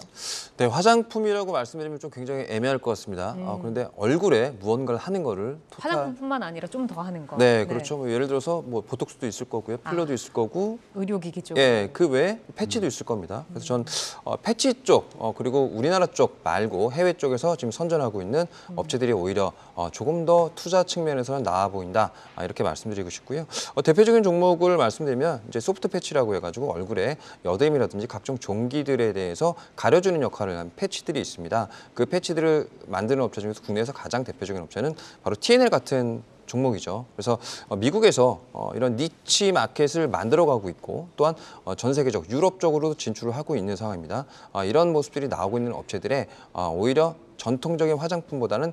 네, 화장품이라고 말씀드리면 좀 굉장히 애매할 것 같습니다. 어, 음. 아, 그런데 얼굴에 무언가를 하는 거를 토탈... 화장품뿐만 아니라 좀 더 하는 거. 네, 네. 그렇죠. 네. 뭐 예를 들어서 뭐 보톡스도 있을 거고요, 필러도 아, 있을 거고 의료기기 쪽. 예, 그 외에 패치도 있을 겁니다. 그래서 전 어, 패치 쪽 어, 그리고 우리나라 쪽 말고 해외 쪽에서 지금 선전하고 있는 음. 업체들이 오히려 어, 조금 더 투자 측면에서는 나아 보인다 아, 이렇게 말씀드리고 싶고요. 어, 대표적인 종목을 말씀드리면 이제 소프트 패치라고 해가지고 얼굴에 여드름이라든지 각종 종기들에 대해서 가려주는 역할을 한 패치들이 있습니다. 그 패치들을 만드는 업체 중에서 국내에서 가장 대표적인 업체는 바로 TNL 같은 종목이죠. 그래서 어, 미국에서 어, 이런 니치 마켓을 만들어가고 있고 또한 어, 전 세계적 유럽 적으로 진출을 하고 있는 상황입니다. 아, 이런 모습들이 나오고 있는 업체들의 아, 오히려 전통적인 화장품보다는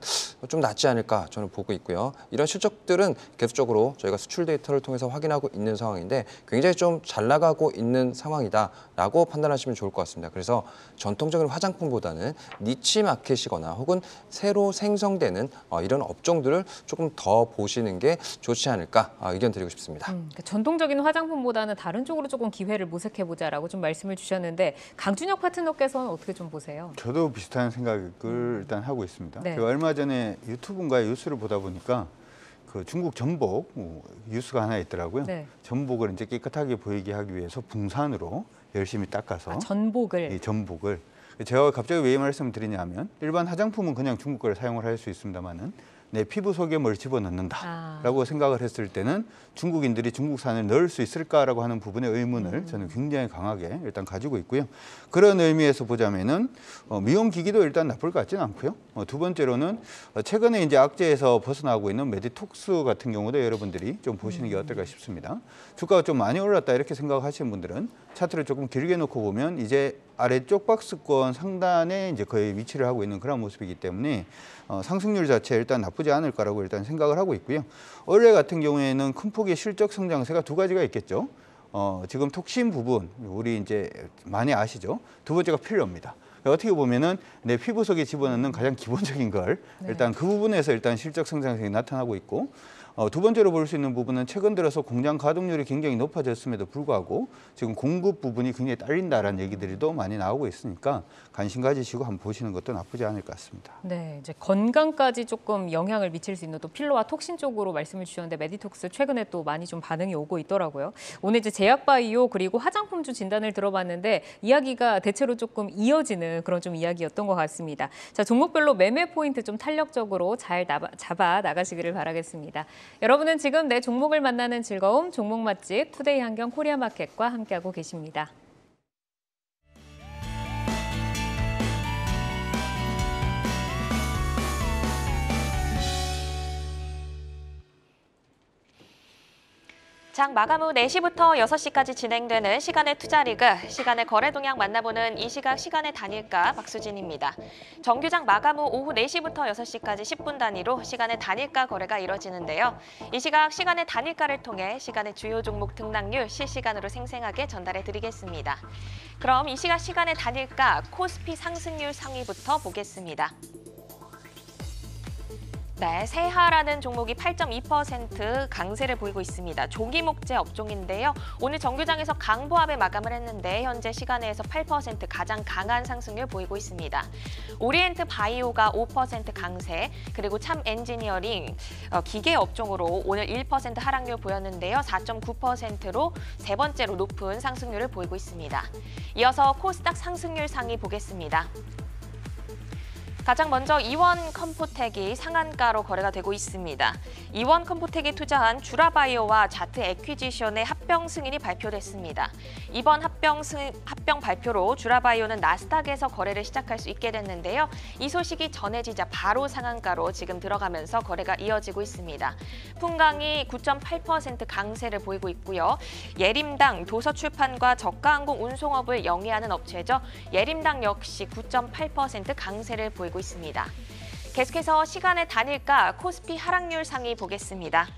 좀 낫지 않을까 저는 보고 있고요. 이런 실적들은 계속적으로 저희가 수출 데이터를 통해서 확인하고 있는 상황인데 굉장히 좀 잘 나가고 있는 상황이다라고 판단하시면 좋을 것 같습니다. 그래서 전통적인 화장품보다는 니치 마켓이거나 혹은 새로 생성되는 어, 이런 업종들을 조금 더 보시는 게 좋지 않을까 어, 의견 드리고 싶습니다. 음, 그러니까 전통적인 화장품보다는 다른 쪽으로 조금 기회를 모색해보자라고 좀 말씀을 주셨는데 강준혁 파트너께서는 어떻게 좀 보세요? 저도 비슷한 생각을 연구를 일단 하고 있습니다. 네. 제가 그 얼마 전에 유튜브인가 뉴스를 보다 보니까 그 중국 전복 뭐, 뉴스가 하나 있더라고요. 네. 전복을 이제 깨끗하게 보이게 하기 위해서 붕산으로 열심히 닦아서 아, 전복을 이 전복을 제가 갑자기 왜 이 말씀을 드리냐면 일반 화장품은 그냥 중국 거를 사용을 할 수 있습니다만은 내 피부 속에 뭘 집어넣는다라고 아. 생각을 했을 때는 중국인들이 중국산을 넣을 수 있을까라고 하는 부분의 의문을 음. 저는 굉장히 강하게 일단 가지고 있고요. 그런 의미에서 보자면은 어, 미용 기기도 일단 나쁠 것 같지는 않고요. 어, 두 번째로는 어, 최근에 이제 악재에서 벗어나고 있는 메디톡스 같은 경우도 여러분들이 좀 보시는 게 음. 어떨까 싶습니다. 주가가 좀 많이 올랐다 이렇게 생각하시는 분들은 차트를 조금 길게 놓고 보면 이제 아래쪽 박스권 상단에 이제 거의 위치를 하고 있는 그런 모습이기 때문에 어, 상승률 자체 일단 나쁘지 않을 거라고 일단 생각을 하고 있고요. 올해 같은 경우에는 큰 폭의 실적 성장세가 두 가지가 있겠죠. 어, 지금 톡신 부분 우리 이제 많이 아시죠? 두 번째가 필요합니다. 어떻게 보면은 내 피부 속에 집어넣는 가장 기본적인 걸 네. 일단 그 부분에서 일단 실적 성장성이 나타나고 있고 어, 두 번째로 볼 수 있는 부분은 최근 들어서 공장 가동률이 굉장히 높아졌음에도 불구하고 지금 공급 부분이 굉장히 딸린다라는 얘기들이 또 많이 나오고 있으니까 관심 가지시고 한번 보시는 것도 나쁘지 않을 것 같습니다. 네, 이제 건강까지 조금 영향을 미칠 수 있는 또 필러와 톡신 쪽으로 말씀을 주셨는데 메디톡스 최근에 또 많이 좀 반응이 오고 있더라고요. 오늘 이제 제약바이오 그리고 화장품주 진단을 들어봤는데 이야기가 대체로 조금 이어지는 그런 좀 이야기였던 것 같습니다. 자, 종목별로 매매 포인트 좀 탄력적으로 잘 잡아 나가시기를 바라겠습니다. 여러분은 지금 내 종목을 만나는 즐거움 종목 맛집 투데이 한경 코리아 마켓과 함께하고 계십니다. 장 마감 후 4시부터 6시까지 진행되는 시간의 투자리그, 시간의 거래 동향 만나보는 이 시각 시간의 단일가 박수진입니다. 정규장 마감 후 오후 4시부터 6시까지 10분 단위로 시간의 단일가 거래가 이뤄지는데요. 이 시각 시간의 단일가를 통해 시간의 주요 종목 등락률 실시간으로 생생하게 전달해 드리겠습니다. 그럼 이 시각 시간의 단일가 코스피 상승률 상위부터 보겠습니다. 네, 세하라는 종목이 8.2% 강세를 보이고 있습니다. 조기목재 업종인데요. 오늘 정규장에서 강보합에 마감을 했는데 현재 시간에서 8% 가장 강한 상승률 보이고 있습니다. 오리엔트 바이오가 5% 강세, 그리고 참 엔지니어링 어, 기계 업종으로 오늘 1% 하락률 보였는데요. 4.9%로 세 번째로 높은 상승률을 보이고 있습니다. 이어서 코스닥 상승률 상위 보겠습니다. 가장 먼저 이원 컴포텍이 상한가로 거래가 되고 있습니다. 이원 컴포텍이 투자한 주라바이오와 자트 에퀴지션의 합병 승인이 발표됐습니다. 이번 합병, 승, 합병 발표로 주라바이오는 나스닥에서 거래를 시작할 수 있게 됐는데요. 이 소식이 전해지자 바로 상한가로 지금 들어가면서 거래가 이어지고 있습니다. 풍강이 9.8% 강세를 보이고 있고요. 예림당, 도서출판과 저가항공 운송업을 영위하는 업체죠. 예림당 역시 9.8% 강세를 보이고 있습니다. 계속해서 시간에 다닐까 코스피 하락률 상위 보겠습니다.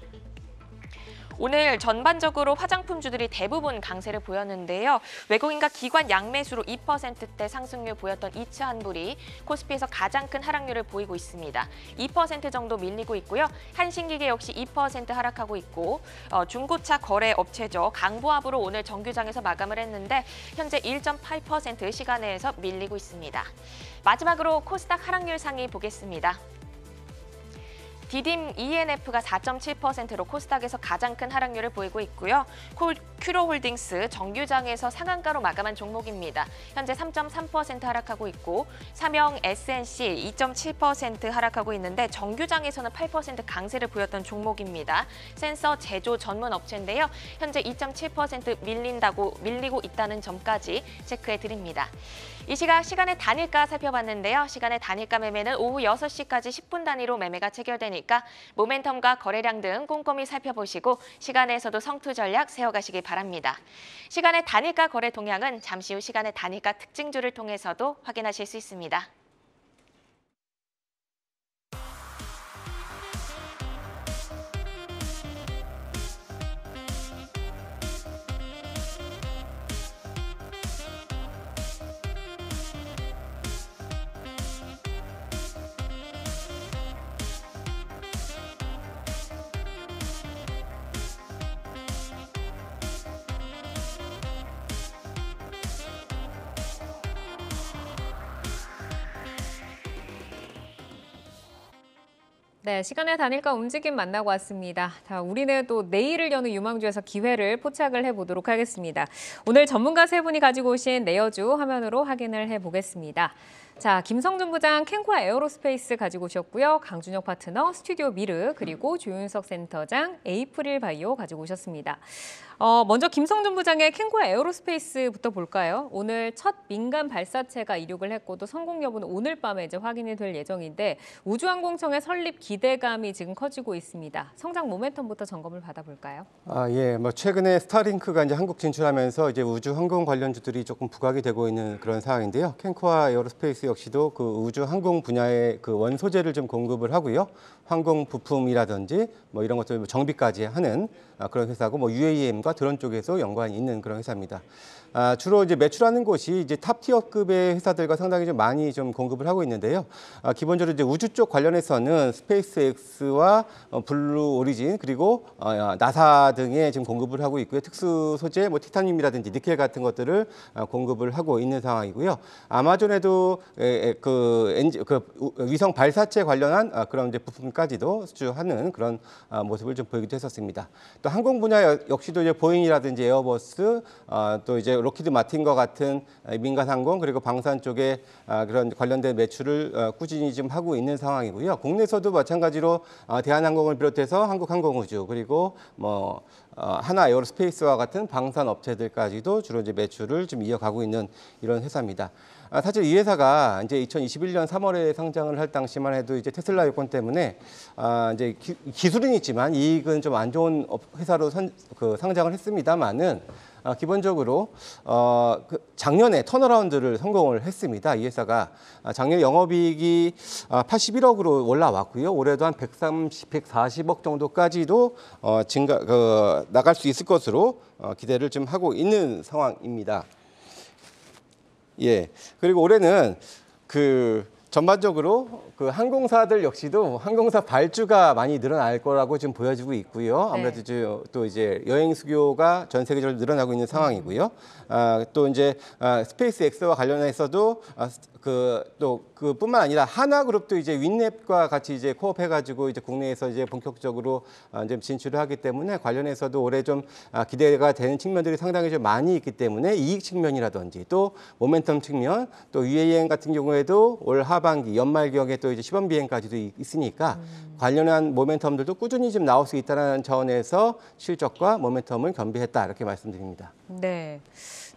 오늘 전반적으로 화장품주들이 대부분 강세를 보였는데요. 외국인과 기관 양매수로 2%대 상승률 보였던 이츠 한불이 코스피에서 가장 큰 하락률을 보이고 있습니다. 2% 정도 밀리고 있고요. 한신기계 역시 2% 하락하고 있고 어, 중고차 거래 업체죠. 강보합으로 오늘 정규장에서 마감을 했는데 현재 1.8% 시간에서 밀리고 있습니다. 마지막으로 코스닥 하락률 상위 보겠습니다. 디딤 ENF가 4.7%로 코스닥에서 가장 큰 하락률을 보이고 있고요. 큐로홀딩스 정규장에서 상한가로 마감한 종목입니다. 현재 3.3% 하락하고 있고 삼영 SNC 2.7% 하락하고 있는데 정규장에서는 8% 강세를 보였던 종목입니다. 센서 제조 전문 업체인데요. 현재 2.7% 밀린다고 밀리고 있다는 점까지 체크해 드립니다. 이 시각 시간의 단일가 살펴봤는데요. 시간의 단일가 매매는 오후 6시까지 10분 단위로 매매가 체결되니까 모멘텀과 거래량 등 꼼꼼히 살펴보시고 시간에서도 성투 전략 세워가시기 바랍니다. 시간의 단일가 거래 동향은 잠시 후 시간의 단일가 특징주를 통해서도 확인하실 수 있습니다. 네, 시간의 다닐까 움직임 만나고 왔습니다. 자, 우리는 또 내일을 여는 유망주에서 기회를 포착을 해보도록 하겠습니다. 오늘 전문가 세 분이 가지고 오신 내여주 화면으로 확인을 해보겠습니다. 자, 김성준 부장 캔코아 에어로스페이스 가지고 오셨고요. 강준혁 파트너 스튜디오 미르 그리고 조윤석 센터장 에이프릴 바이오 가지고 오셨습니다. 어, 먼저 김성준 부장의 캥거루 에어로스페이스부터 볼까요? 오늘 첫 민간 발사체가 이륙을 했고 또 성공 여부는 오늘 밤에 이제 확인이 될 예정인데 우주항공청의 설립 기대감이 지금 커지고 있습니다. 성장 모멘텀부터 점검을 받아볼까요? 아 예, 뭐 최근에 스타링크가 이제 한국 진출하면서 이제 우주항공 관련주들이 조금 부각이 되고 있는 그런 상황인데요. 캥코아 에어로스페이스 역시도 그 우주항공 분야의 그 원소재를 좀 공급을 하고요. 항공 부품이라든지 뭐 이런 것들 정비까지 하는 아, 그런 회사고 뭐 UAM과 드론 쪽에서 연관이 있는 그런 회사입니다. 아, 주로 이제 매출하는 곳이 이제 탑티어급의 회사들과 상당히 좀 많이 좀 공급을 하고 있는데요. 아, 기본적으로 이제 우주 쪽 관련해서는 스페이스X와 어, 블루 오리진 그리고 어, 나사 등에 지금 공급을 하고 있고요. 특수 소재, 뭐 티타늄이라든지 니켈 같은 것들을 어, 공급을 하고 있는 상황이고요. 아마존에도 에, 에, 그, 엔지, 그 위성 발사체 관련한 아, 그런 이제 부품까지도 수주하는 그런 아, 모습을 좀 보이기도 했었습니다. 또 항공 분야 역시도 이제 보잉이라든지 에어버스 아, 또 이제 로키드 마틴과 같은 민간 항공 그리고 방산 쪽에 아, 그런 관련된 매출을 어, 꾸준히 지금 하고 있는 상황이고요. 국내에서도 마찬가지로 아, 대한항공을 비롯해서 한국항공우주 그리고 뭐 어, 하나 에어로스페이스와 같은 방산 업체들까지도 주로 이제 매출을 좀 이어가고 있는 이런 회사입니다. 아, 사실 이 회사가 이제 2021년 3월에 상장을 할 당시만 해도 이제 테슬라 요건 때문에 아 이제 기, 기술은 있지만 이익은 좀 안 좋은 회사로 선, 그 상장을 했습니다만은 아, 기본적으로 어, 그 작년에 턴어라운드를 성공을 했습니다. 이 회사가 아, 작년 영업이익이 81억으로 아, 올라왔고요. 올해도 한 130, 140억 정도까지도 어, 증가 그, 나갈 수 있을 것으로 어, 기대를 좀 하고 있는 상황입니다. 예. 그리고 올해는 그 전반적으로 그 항공사들 역시도 항공사 발주가 많이 늘어날 거라고 지금 보여지고 있고요. 네. 아무래도 네. 또 이제 여행 수요가 전 세계적으로 늘어나고 있는 상황이고요. 아, 또 이제 아, 스페이스 엑스와 관련해서도 아, 그또그 뿐만 아니라 한화그룹도 이제 윈랩과 같이 이제 코업해 가지고 이제 국내에서 이제 본격적으로 어, 이제 진출을 하기 때문에 관련해서도 올해 좀 아, 기대가 되는 측면들이 상당히 좀 많이 있기 때문에 이익 측면이라든지 또 모멘텀 측면 또 UAM 같은 경우에도 올 하반기 연말경에 또 이제 시범 비행까지도 있으니까 음. 관련한 모멘텀들도 꾸준히 좀 나올 수 있다는 차원에서 실적과 모멘텀을 겸비했다 이렇게 말씀드립니다. 네.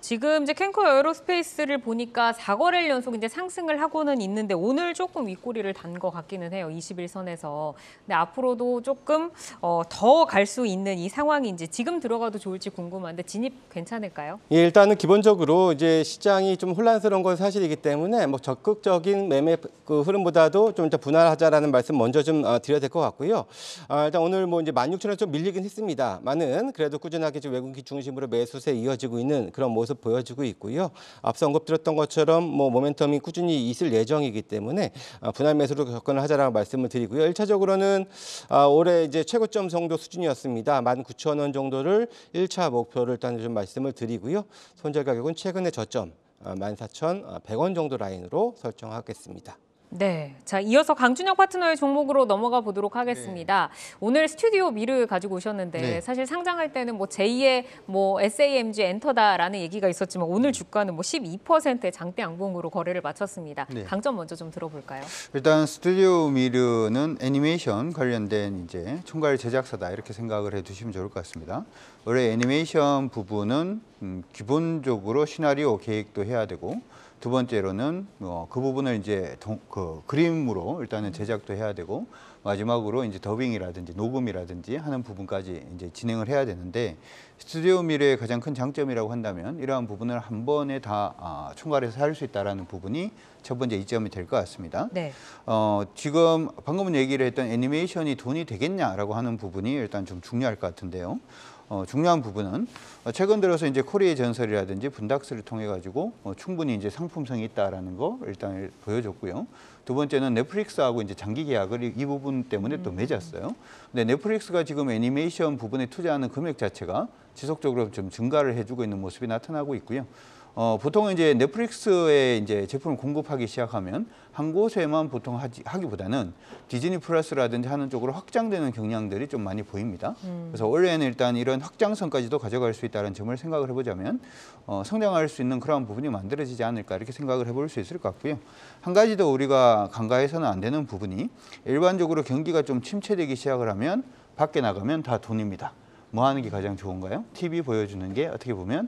지금 이제 캔커 에어로스페이스를 보니까 사거래일 연속 이제 상승을 하고는 있는데 오늘 조금 윗꼬리를 단 것 같기는 해요. 21선에서. 근데 앞으로도 조금 어, 더 갈 수 있는 이 상황인지 지금 들어가도 좋을지 궁금한데 진입 괜찮을까요? 예, 일단은 기본적으로 이제 시장이 좀 혼란스러운 건 사실이기 때문에 뭐 적극적인 매매 그 흐름보다도 좀 분할하자라는 말씀 먼저 좀 아, 드려야 될 것 같고요. 아, 일단 오늘 뭐 이제 16,000원 좀 밀리긴 했습니다. 많은 그래도 꾸준하게 외국인 중심으로 매수세 이어지고 있는 그런 모습 모습 보여주고 있고요. 앞서 언급드렸던 것처럼 뭐 모멘텀이 꾸준히 있을 예정이기 때문에 아, 분할 매수로 접근을 하자라고 말씀을 드리고요. 1차적으로는 아, 올해 이제 최고점 정도 수준이었습니다. 19,000원 정도를 1차 목표를 일단 좀 말씀을 드리고요. 손절 가격은 최근의 저점 14,100원 아, 정도 라인으로 설정하겠습니다. 네. 자, 이어서 강준영 파트너의 종목으로 넘어가 보도록 하겠습니다. 네. 오늘 스튜디오 미르 가지고 오셨는데 네. 사실 상장할 때는 뭐 제2의 뭐 SAMG 엔터다라는 얘기가 있었지만 오늘 음. 주가는 뭐 12%의 장대 양봉으로 거래를 마쳤습니다. 네. 강점 먼저 좀 들어볼까요? 일단 스튜디오 미르는 애니메이션 관련된 이제 총괄 제작사다 이렇게 생각을 해 두시면 좋을 것 같습니다. 원래 애니메이션 부분은 음, 기본적으로 시나리오 계획도 해야 되고 두 번째로는 뭐그 부분을 이제 동, 그 그림으로 일단은 음. 제작도 해야 되고 마지막으로 이제 더빙이라든지 녹음이라든지 하는 부분까지 이제 진행을 해야 되는데 스튜디오 미래의 가장 큰 장점이라고 한다면 이러한 부분을 한 번에 다 아, 총괄해서 할 수 있다라는 부분이 첫 번째 이점이 될 것 같습니다. 네. 어, 지금 방금 얘기를 했던 애니메이션이 돈이 되겠냐라고 하는 부분이 일단 좀 중요할 것 같은데요. 어, 중요한 부분은 어, 최근 들어서 이제 코리의 전설이라든지 분닥스를 통해 가지고 어, 충분히 이제 상품성이 있다라는 거 일단 보여줬고요. 두 번째는 넷플릭스하고 이제 장기 계약을 이, 부분 때문에 또 음. 맺었어요. 근데 넷플릭스가 지금 애니메이션 부분에 투자하는 금액 자체가 지속적으로 좀 증가를 해주고 있는 모습이 나타나고 있고요. 어, 보통 이제 넷플릭스에 이제 제품을 공급하기 시작하면 한 곳에만 보통 하지, 하기보다는 디즈니 플러스라든지 하는 쪽으로 확장되는 경향들이 좀 많이 보입니다. 음. 그래서 원래는 일단 이런 확장성까지도 가져갈 수 있다는 점을 생각을 해보자면 어, 성장할 수 있는 그런 부분이 만들어지지 않을까 이렇게 생각을 해볼 수 있을 것 같고요. 한 가지 더 우리가 간과해서는 안 되는 부분이 일반적으로 경기가 좀 침체되기 시작을 하면 밖에 나가면 다 돈입니다. 뭐 하는 게 가장 좋은가요? TV 보여주는 게 어떻게 보면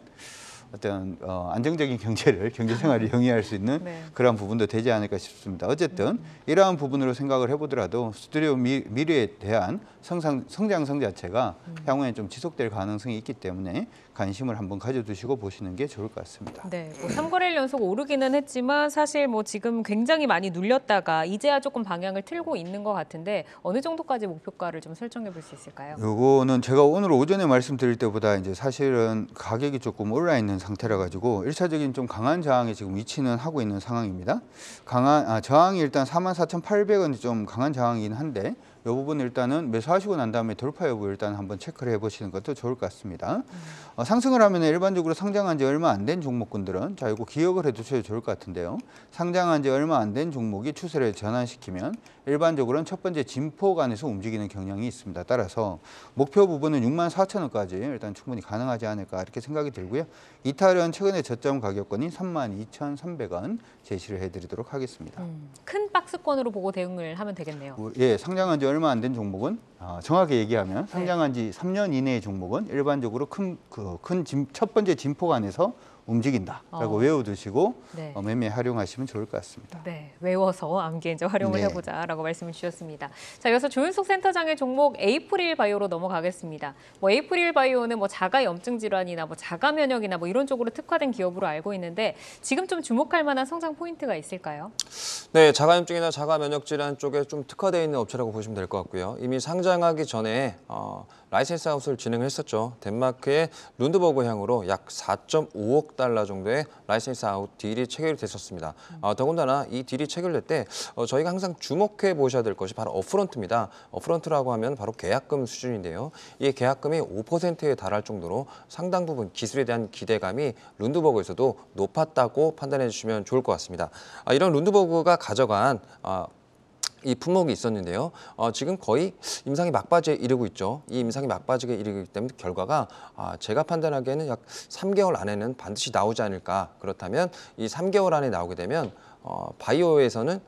어떤 어, 안정적인 경제를 경제생활을 영위할 수 있는 네. 그런 부분도 되지 않을까 싶습니다. 어쨌든 음. 이러한 부분으로 생각을 해보더라도 스튜디오 미, 미래에 대한 성상, 성장성 자체가 음. 향후에 좀 지속될 가능성이 있기 때문에 관심을 한번 가져두시고 보시는 게 좋을 것 같습니다. 네, 뭐 3거래일 연속 오르기는 했지만 사실 뭐 지금 굉장히 많이 눌렸다가 이제야 조금 방향을 틀고 있는 것 같은데 어느 정도까지 목표가를 좀 설정해 볼 수 있을까요? 이거는 제가 오늘 오전에 말씀드릴 때보다 이제 사실은 가격이 조금 올라 있는 상태라 가지고 일차적인좀 강한 저항에 지금 위치는 하고 있는 상황입니다. 강한 아, 저항이 일단 44,800원이 좀 강한 저항이긴 한데 이 부분 일단은 매수하시고 난 다음에 돌파 여부 일단 한번 체크를 해보시는 것도 좋을 것 같습니다. 어, 상승을 하면 일반적으로 상장한 지 얼마 안 된 종목군들은 자 이거 기억을 해두셔도 좋을 것 같은데요. 상장한 지 얼마 안 된 종목이 추세를 전환시키면 일반적으로는 첫 번째 진폭 안에서 움직이는 경향이 있습니다. 따라서 목표 부분은 6만 4천 원까지 일단 충분히 가능하지 않을까 이렇게 생각이 들고요. 이탈은 최근에 저점 가격권인 3만 2,300원 제시를 해드리도록 하겠습니다. 음, 큰 박스권으로 보고 대응을 하면 되겠네요. 뭐, 예, 상장한 지 얼마 안 된 종목은 어, 아, 정확히 얘기하면 네. 상장한 지 3년 이내의 종목은 일반적으로 큰 그큰 그, 첫 번째 진폭 안에서 움직인다라고 어. 외워두시고 네. 어, 매매 활용하시면 좋을 것 같습니다. 네, 외워서 암기 이제 활용을 네. 해보자라고 말씀을 주셨습니다. 자, 여기서 조윤숙 센터장의 종목 에이프릴 바이오로 넘어가겠습니다. 뭐 에이프릴 바이오는 뭐 자가 염증 질환이나 뭐 자가 면역이나 뭐 이런 쪽으로 특화된 기업으로 알고 있는데 지금 좀 주목할 만한 성장 포인트가 있을까요? 네, 자가 염증이나 자가 면역 질환 쪽에 좀 특화되어 있는 업체라고 보시면 될 것 같고요. 이미 상장하기 전에 어, 라이센스 아웃을 진행했었죠. 덴마크의 룬드버그 향으로 약 4.5억 달러 정도의 라이센스 아웃 딜이 체결됐었습니다. 어, 더군다나 이 딜이 체결될 때 어, 저희가 항상 주목해 보셔야 될 것이 바로 업프런트입니다. 업프런트라고 하면 바로 계약금 수준인데요. 이 계약금이 5%에 달할 정도로 상당 부분 기술에 대한 기대감이 룬드버그에서도 높았다고 판단해 주시면 좋을 것 같습니다. 아, 이런 룬드버그가 가져간 아, 이 품목이 있었는데요. 어, 지금 거의 임상이 막바지에 이르고 있죠. 이 임상이 막바지에 이르기 때문에 결과가 아, 제가 판단하기에는 약 3개월 안에는 반드시 나오지 않을까. 그렇다면 이 3개월 안에 나오게 되면 어, 바이오에서는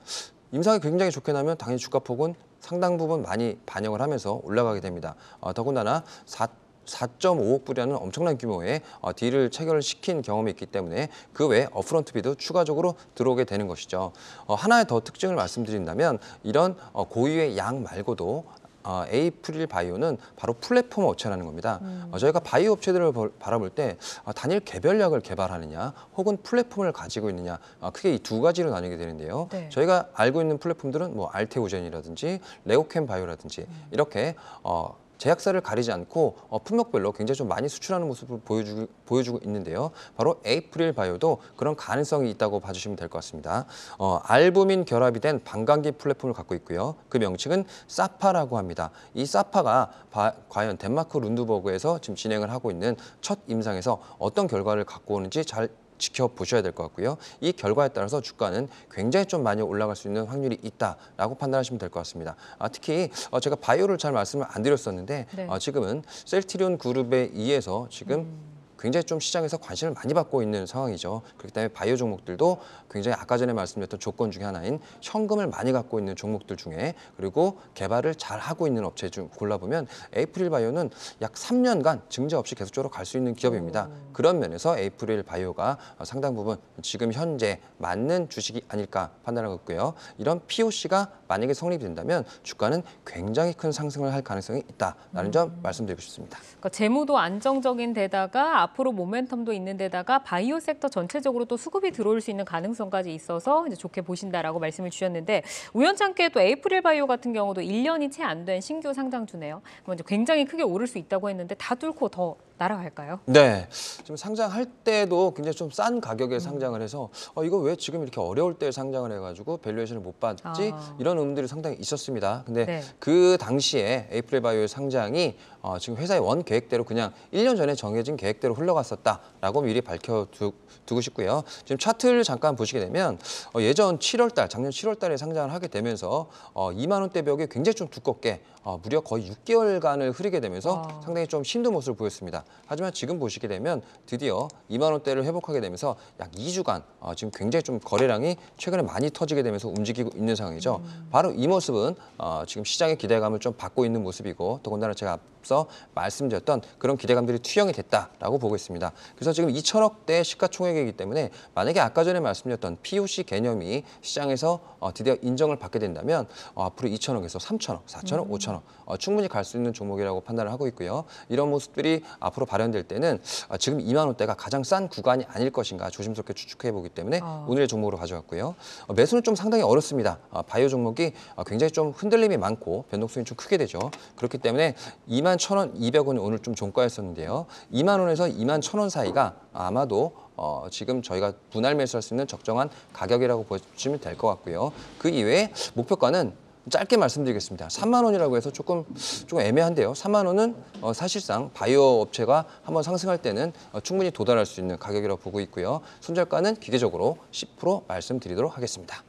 임상이 굉장히 좋게 나면 당연히 주가 폭은 상당 부분 많이 반영을 하면서 올라가게 됩니다. 어, 더군다나 4 4.5억 불이라는 엄청난 규모의 어, 딜을 체결시킨 경험이 있기 때문에 그 외에 업프런트 비도 추가적으로 들어오게 되는 것이죠. 어, 하나의 더 특징을 말씀드린다면 이런 어, 고유의 양 말고도 어, 에이프릴 바이오는 바로 플랫폼 업체라는 겁니다. 음. 어, 저희가 바이오 업체들을 바라볼 때 어, 단일 개별약을 개발하느냐 혹은 플랫폼을 가지고 있느냐 크게 이 두 가지로 나뉘게 되는데요. 네. 저희가 알고 있는 플랫폼들은 뭐 알테오젠이라든지 레오캠 바이오라든지 음. 이렇게 어, 제약사를 가리지 않고 어, 품목별로 굉장히 좀 많이 수출하는 모습을 보여주, 보여주고 있는데요. 바로 에이프릴 바이오도 그런 가능성이 있다고 봐주시면 될 것 같습니다. 어, 알부민 결합이 된 방광기 플랫폼을 갖고 있고요. 그 명칭은 사파라고 합니다. 이 사파가 바, 과연 덴마크 룬드버그에서 지금 진행을 하고 있는 첫 임상에서 어떤 결과를 갖고 오는지 잘 지켜보셔야 될 것 같고요. 이 결과에 따라서 주가는 굉장히 좀 많이 올라갈 수 있는 확률이 있다라고 판단하시면 될 것 같습니다. 아, 특히 어, 제가 바이오를 잘 말씀을 안 드렸었는데 네. 어, 지금은 셀트리온 그룹에 의해서 지금 음. 굉장히 좀 시장에서 관심을 많이 받고 있는 상황이죠. 그렇기 때문에 바이오 종목들도 굉장히 아까 전에 말씀드렸던 조건 중에 하나인 현금을 많이 갖고 있는 종목들 중에 그리고 개발을 잘 하고 있는 업체 중 골라보면 에이프릴 바이오는 약 3년간 증자 없이 계속적으로 갈 수 있는 기업입니다. 음. 그런 면에서 에이프릴 바이오가 상당 부분 지금 현재 맞는 주식이 아닐까 판단하고 있고요. 이런 POC가 만약에 성립된다면 주가는 굉장히 큰 상승을 할 가능성이 있다는 음. 점 말씀드리고 싶습니다. 그러니까 재무도 안정적인 데다가 앞으로 모멘텀도 있는 데다가 바이오 섹터 전체적으로 또 수급이 들어올 수 있는 가능성 전까지 있어서 이제 좋게 보신다라고 말씀을 주셨는데 우연찮게 또 에이프릴 바이오 같은 경우도 1년이 채 안 된 신규 상장주네요. 굉장히 크게 오를 수 있다고 했는데 다 뚫고 더 날아갈까요? 네, 지금 상장할 때도 굉장히 좀 싼 가격에 상장을 해서 어, 이거 왜 지금 이렇게 어려울 때 상장을 해가지고 밸류에이션을 못 받지 아. 이런 의문들이 상당히 있었습니다. 근데 네. 그 당시에 에이프릴 바이오의 상장이 어, 지금 회사의 원 계획대로 그냥 1년 전에 정해진 계획대로 흘러갔었다라고 미리 밝혀두고 싶고요. 지금 차트를 잠깐 보시게 되면 어, 예전 7월달, 작년 7월달에 상장을 하게 되면서 어, 2만 원대 벽에 굉장히 좀 두껍게 어, 무려 거의 6개월간을 흐리게 되면서 아. 상당히 좀 힘든 모습을 보였습니다. 하지만 지금 보시게 되면 드디어 2만 원대를 회복하게 되면서 약 2주간 어, 지금 굉장히 좀 거래량이 최근에 많이 터지게 되면서 움직이고 있는 상황이죠. 음. 바로 이 모습은 어, 지금 시장의 기대감을 좀 받고 있는 모습이고 더군다나 제가 앞서 말씀드렸던 그런 기대감들이 투영이 됐다라고 보고 있습니다. 그래서 지금 2천억 대 시가총액이기 때문에 만약에 아까 전에 말씀드렸던 POC 개념이 시장에서 어, 드디어 인정을 받게 된다면 어, 앞으로 2천억에서 3천억, 4천억, 음. 5천억 어, 충분히 갈 수 있는 종목이라고 판단을 하고 있고요. 이런 모습들이 앞으로 앞으로 발현될 때는 아, 지금 2만 원대가 가장 싼 구간이 아닐 것인가 조심스럽게 추측해 보기 때문에 아. 오늘의 종목으로 가져왔고요. 어, 매수는 좀 상당히 어렵습니다. 아, 바이오 종목이 아, 굉장히 좀 흔들림이 많고 변동성이 좀 크게 되죠. 그렇기 때문에 2만 1천 0 0 원이 오늘 좀 종가였었는데요. 2만 원에서 2만 1천 원 사이가 아마도 어, 지금 저희가 분할 매수할 수 있는 적정한 가격이라고 보시면 될 것 같고요. 그 이외에 목표가는 짧게 말씀드리겠습니다. 3만 원이라고 해서 조금 조금 애매한데요. 3만 원은 어, 사실상 바이오 업체가 한번 상승할 때는 어, 충분히 도달할 수 있는 가격이라고 보고 있고요. 손절가는 기계적으로 10% 말씀드리도록 하겠습니다.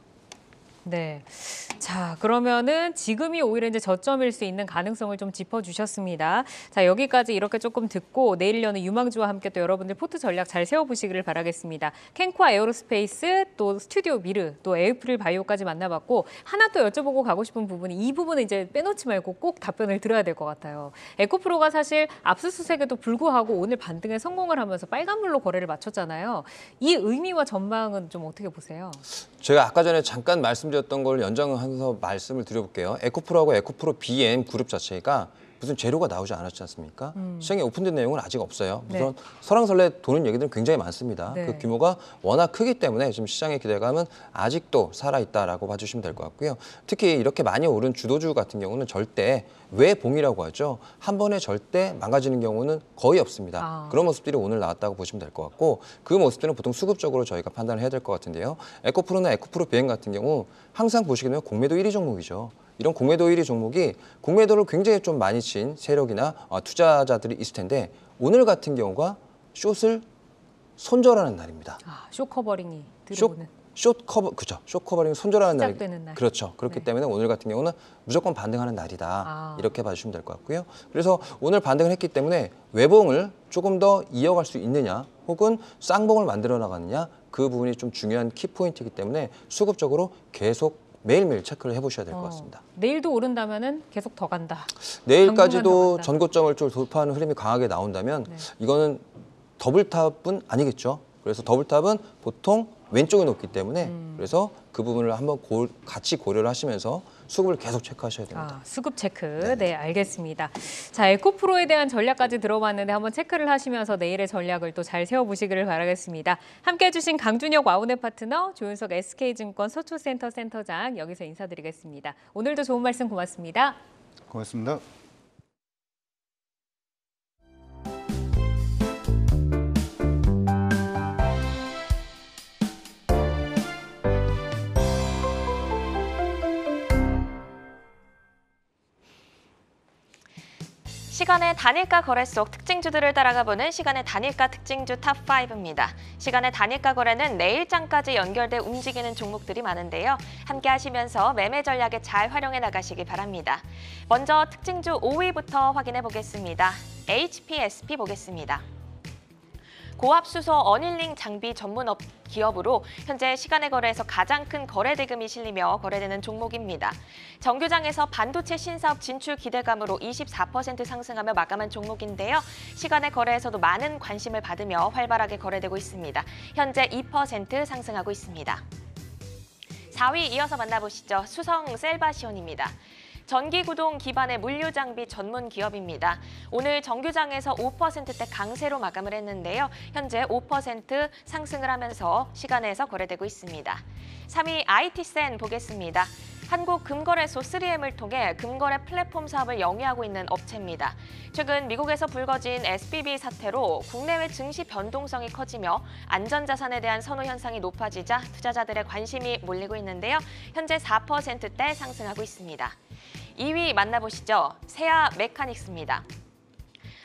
네. 자, 그러면은 지금이 오히려 이제 저점일 수 있는 가능성을 좀 짚어주셨습니다. 자, 여기까지 이렇게 조금 듣고 내일 여는 유망주와 함께 또 여러분들 포트 전략 잘 세워보시기를 바라겠습니다. 캔코아 에어로스페이스, 또 스튜디오 미르, 또 에이프릴 바이오까지 만나봤고 하나 또 여쭤보고 가고 싶은 부분이 이 부분은 이제 빼놓지 말고 꼭 답변을 들어야 될 것 같아요. 에코프로가 사실 압수수색에도 불구하고 오늘 반등에 성공을 하면서 빨간불로 거래를 마쳤잖아요. 이 의미와 전망은 좀 어떻게 보세요? 제가 아까 전에 잠깐 말씀 말씀드렸던 걸 연장해서 말씀을 드려볼게요. 에코프로하고 에코프로 BM 그룹 자체가 무슨 재료가 나오지 않았지 않습니까? 음. 시장에 오픈된 내용은 아직 없어요. 네. 우선 네. 설랑설레 도는 얘기들은 굉장히 많습니다. 그 네. 그 규모가 워낙 크기 때문에 지금 시장의 기대감은 아직도 살아있다라고 봐주시면 될 것 같고요. 특히 이렇게 많이 오른 주도주 같은 경우는 절대 왜봉이라고 하죠. 한 번에 절대 망가지는 경우는 거의 없습니다. 아. 그런 모습들이 오늘 나왔다고 보시면 될 것 같고 그 모습들은 보통 수급적으로 저희가 판단을 해야 될 것 같은데요. 에코프로나 에코프로 비행 같은 경우 항상 보시게 되면 공매도 1위 종목이죠. 이런 공매도 1위 종목이 공매도를 굉장히 좀 많이 친 세력이나 어, 투자자들이 있을 텐데 오늘 같은 경우가 숏을 손절하는 날입니다. 아, 숏 커버링이 들어오는. 숏, 커버 그죠숏 커버링 손절하는 날. 날. 그렇죠. 그렇기 네. 때문에 오늘 같은 경우는 무조건 반등하는 날이다. 아. 이렇게 봐주시면 될 것 같고요. 그래서 오늘 반등을 했기 때문에 외봉을 조금 더 이어갈 수 있느냐 혹은 쌍봉을 만들어 나가느냐 그 부분이 좀 중요한 키포인트이기 때문에 수급적으로 계속 매일매일 체크를 해보셔야 될것 어, 같습니다. 어, 내일도 오른다면은 계속 더 간다. 내일까지도 더 전고점을 좀 돌파하는 흐름이 강하게 나온다면 네. 이거는 더블탑은 아니겠죠. 그래서 더블탑은 보통 왼쪽에 높기 때문에 음. 그래서 그 부분을 한번 고, 같이 고려를 하시면서 수급을 계속 체크하셔야 됩니다. 아, 수급 체크. 네. 네, 알겠습니다. 자, 에코프로에 대한 전략까지 들어봤는데 한번 체크를 하시면서 내일의 전략을 또 잘 세워보시기를 바라겠습니다. 함께해 주신 강준혁 와운의 파트너, 조윤석 SK증권 서초센터 센터장 여기서 인사드리겠습니다. 오늘도 좋은 말씀 고맙습니다. 고맙습니다. 시간의 단일가 거래 속 특징주들을 따라가 보는 시간의 단일가 특징주 탑5입니다. 시간의 단일가 거래는 내일장까지 연결돼 움직이는 종목들이 많은데요. 함께 하시면서 매매 전략에 잘 활용해 나가시기 바랍니다. 먼저 특징주 5위부터 확인해 보겠습니다. HPSP 보겠습니다. 고압수소 어닐링 장비 전문 업 기업으로 현재 시간의 거래에서 가장 큰 거래 대금이 실리며 거래되는 종목입니다. 정규장에서 반도체 신사업 진출 기대감으로 24% 상승하며 마감한 종목인데요. 시간의 거래에서도 많은 관심을 받으며 활발하게 거래되고 있습니다. 현재 2% 상승하고 있습니다. 4위 이어서 만나보시죠. 수성 셀바시온입니다. 전기구동 기반의 물류장비 전문 기업입니다. 오늘 정규장에서 5%대 강세로 마감을 했는데요. 현재 5% 상승을 하면서 시간에서 거래되고 있습니다. 3위 IT센 보겠습니다. 한국금거래소 3M을 통해 금거래 플랫폼 사업을 영위하고 있는 업체입니다. 최근 미국에서 불거진 SBB 사태로 국내외 증시 변동성이 커지며 안전자산에 대한 선호 현상이 높아지자 투자자들의 관심이 몰리고 있는데요. 현재 4%대 상승하고 있습니다. 2위 만나보시죠. 세아 메카닉스입니다.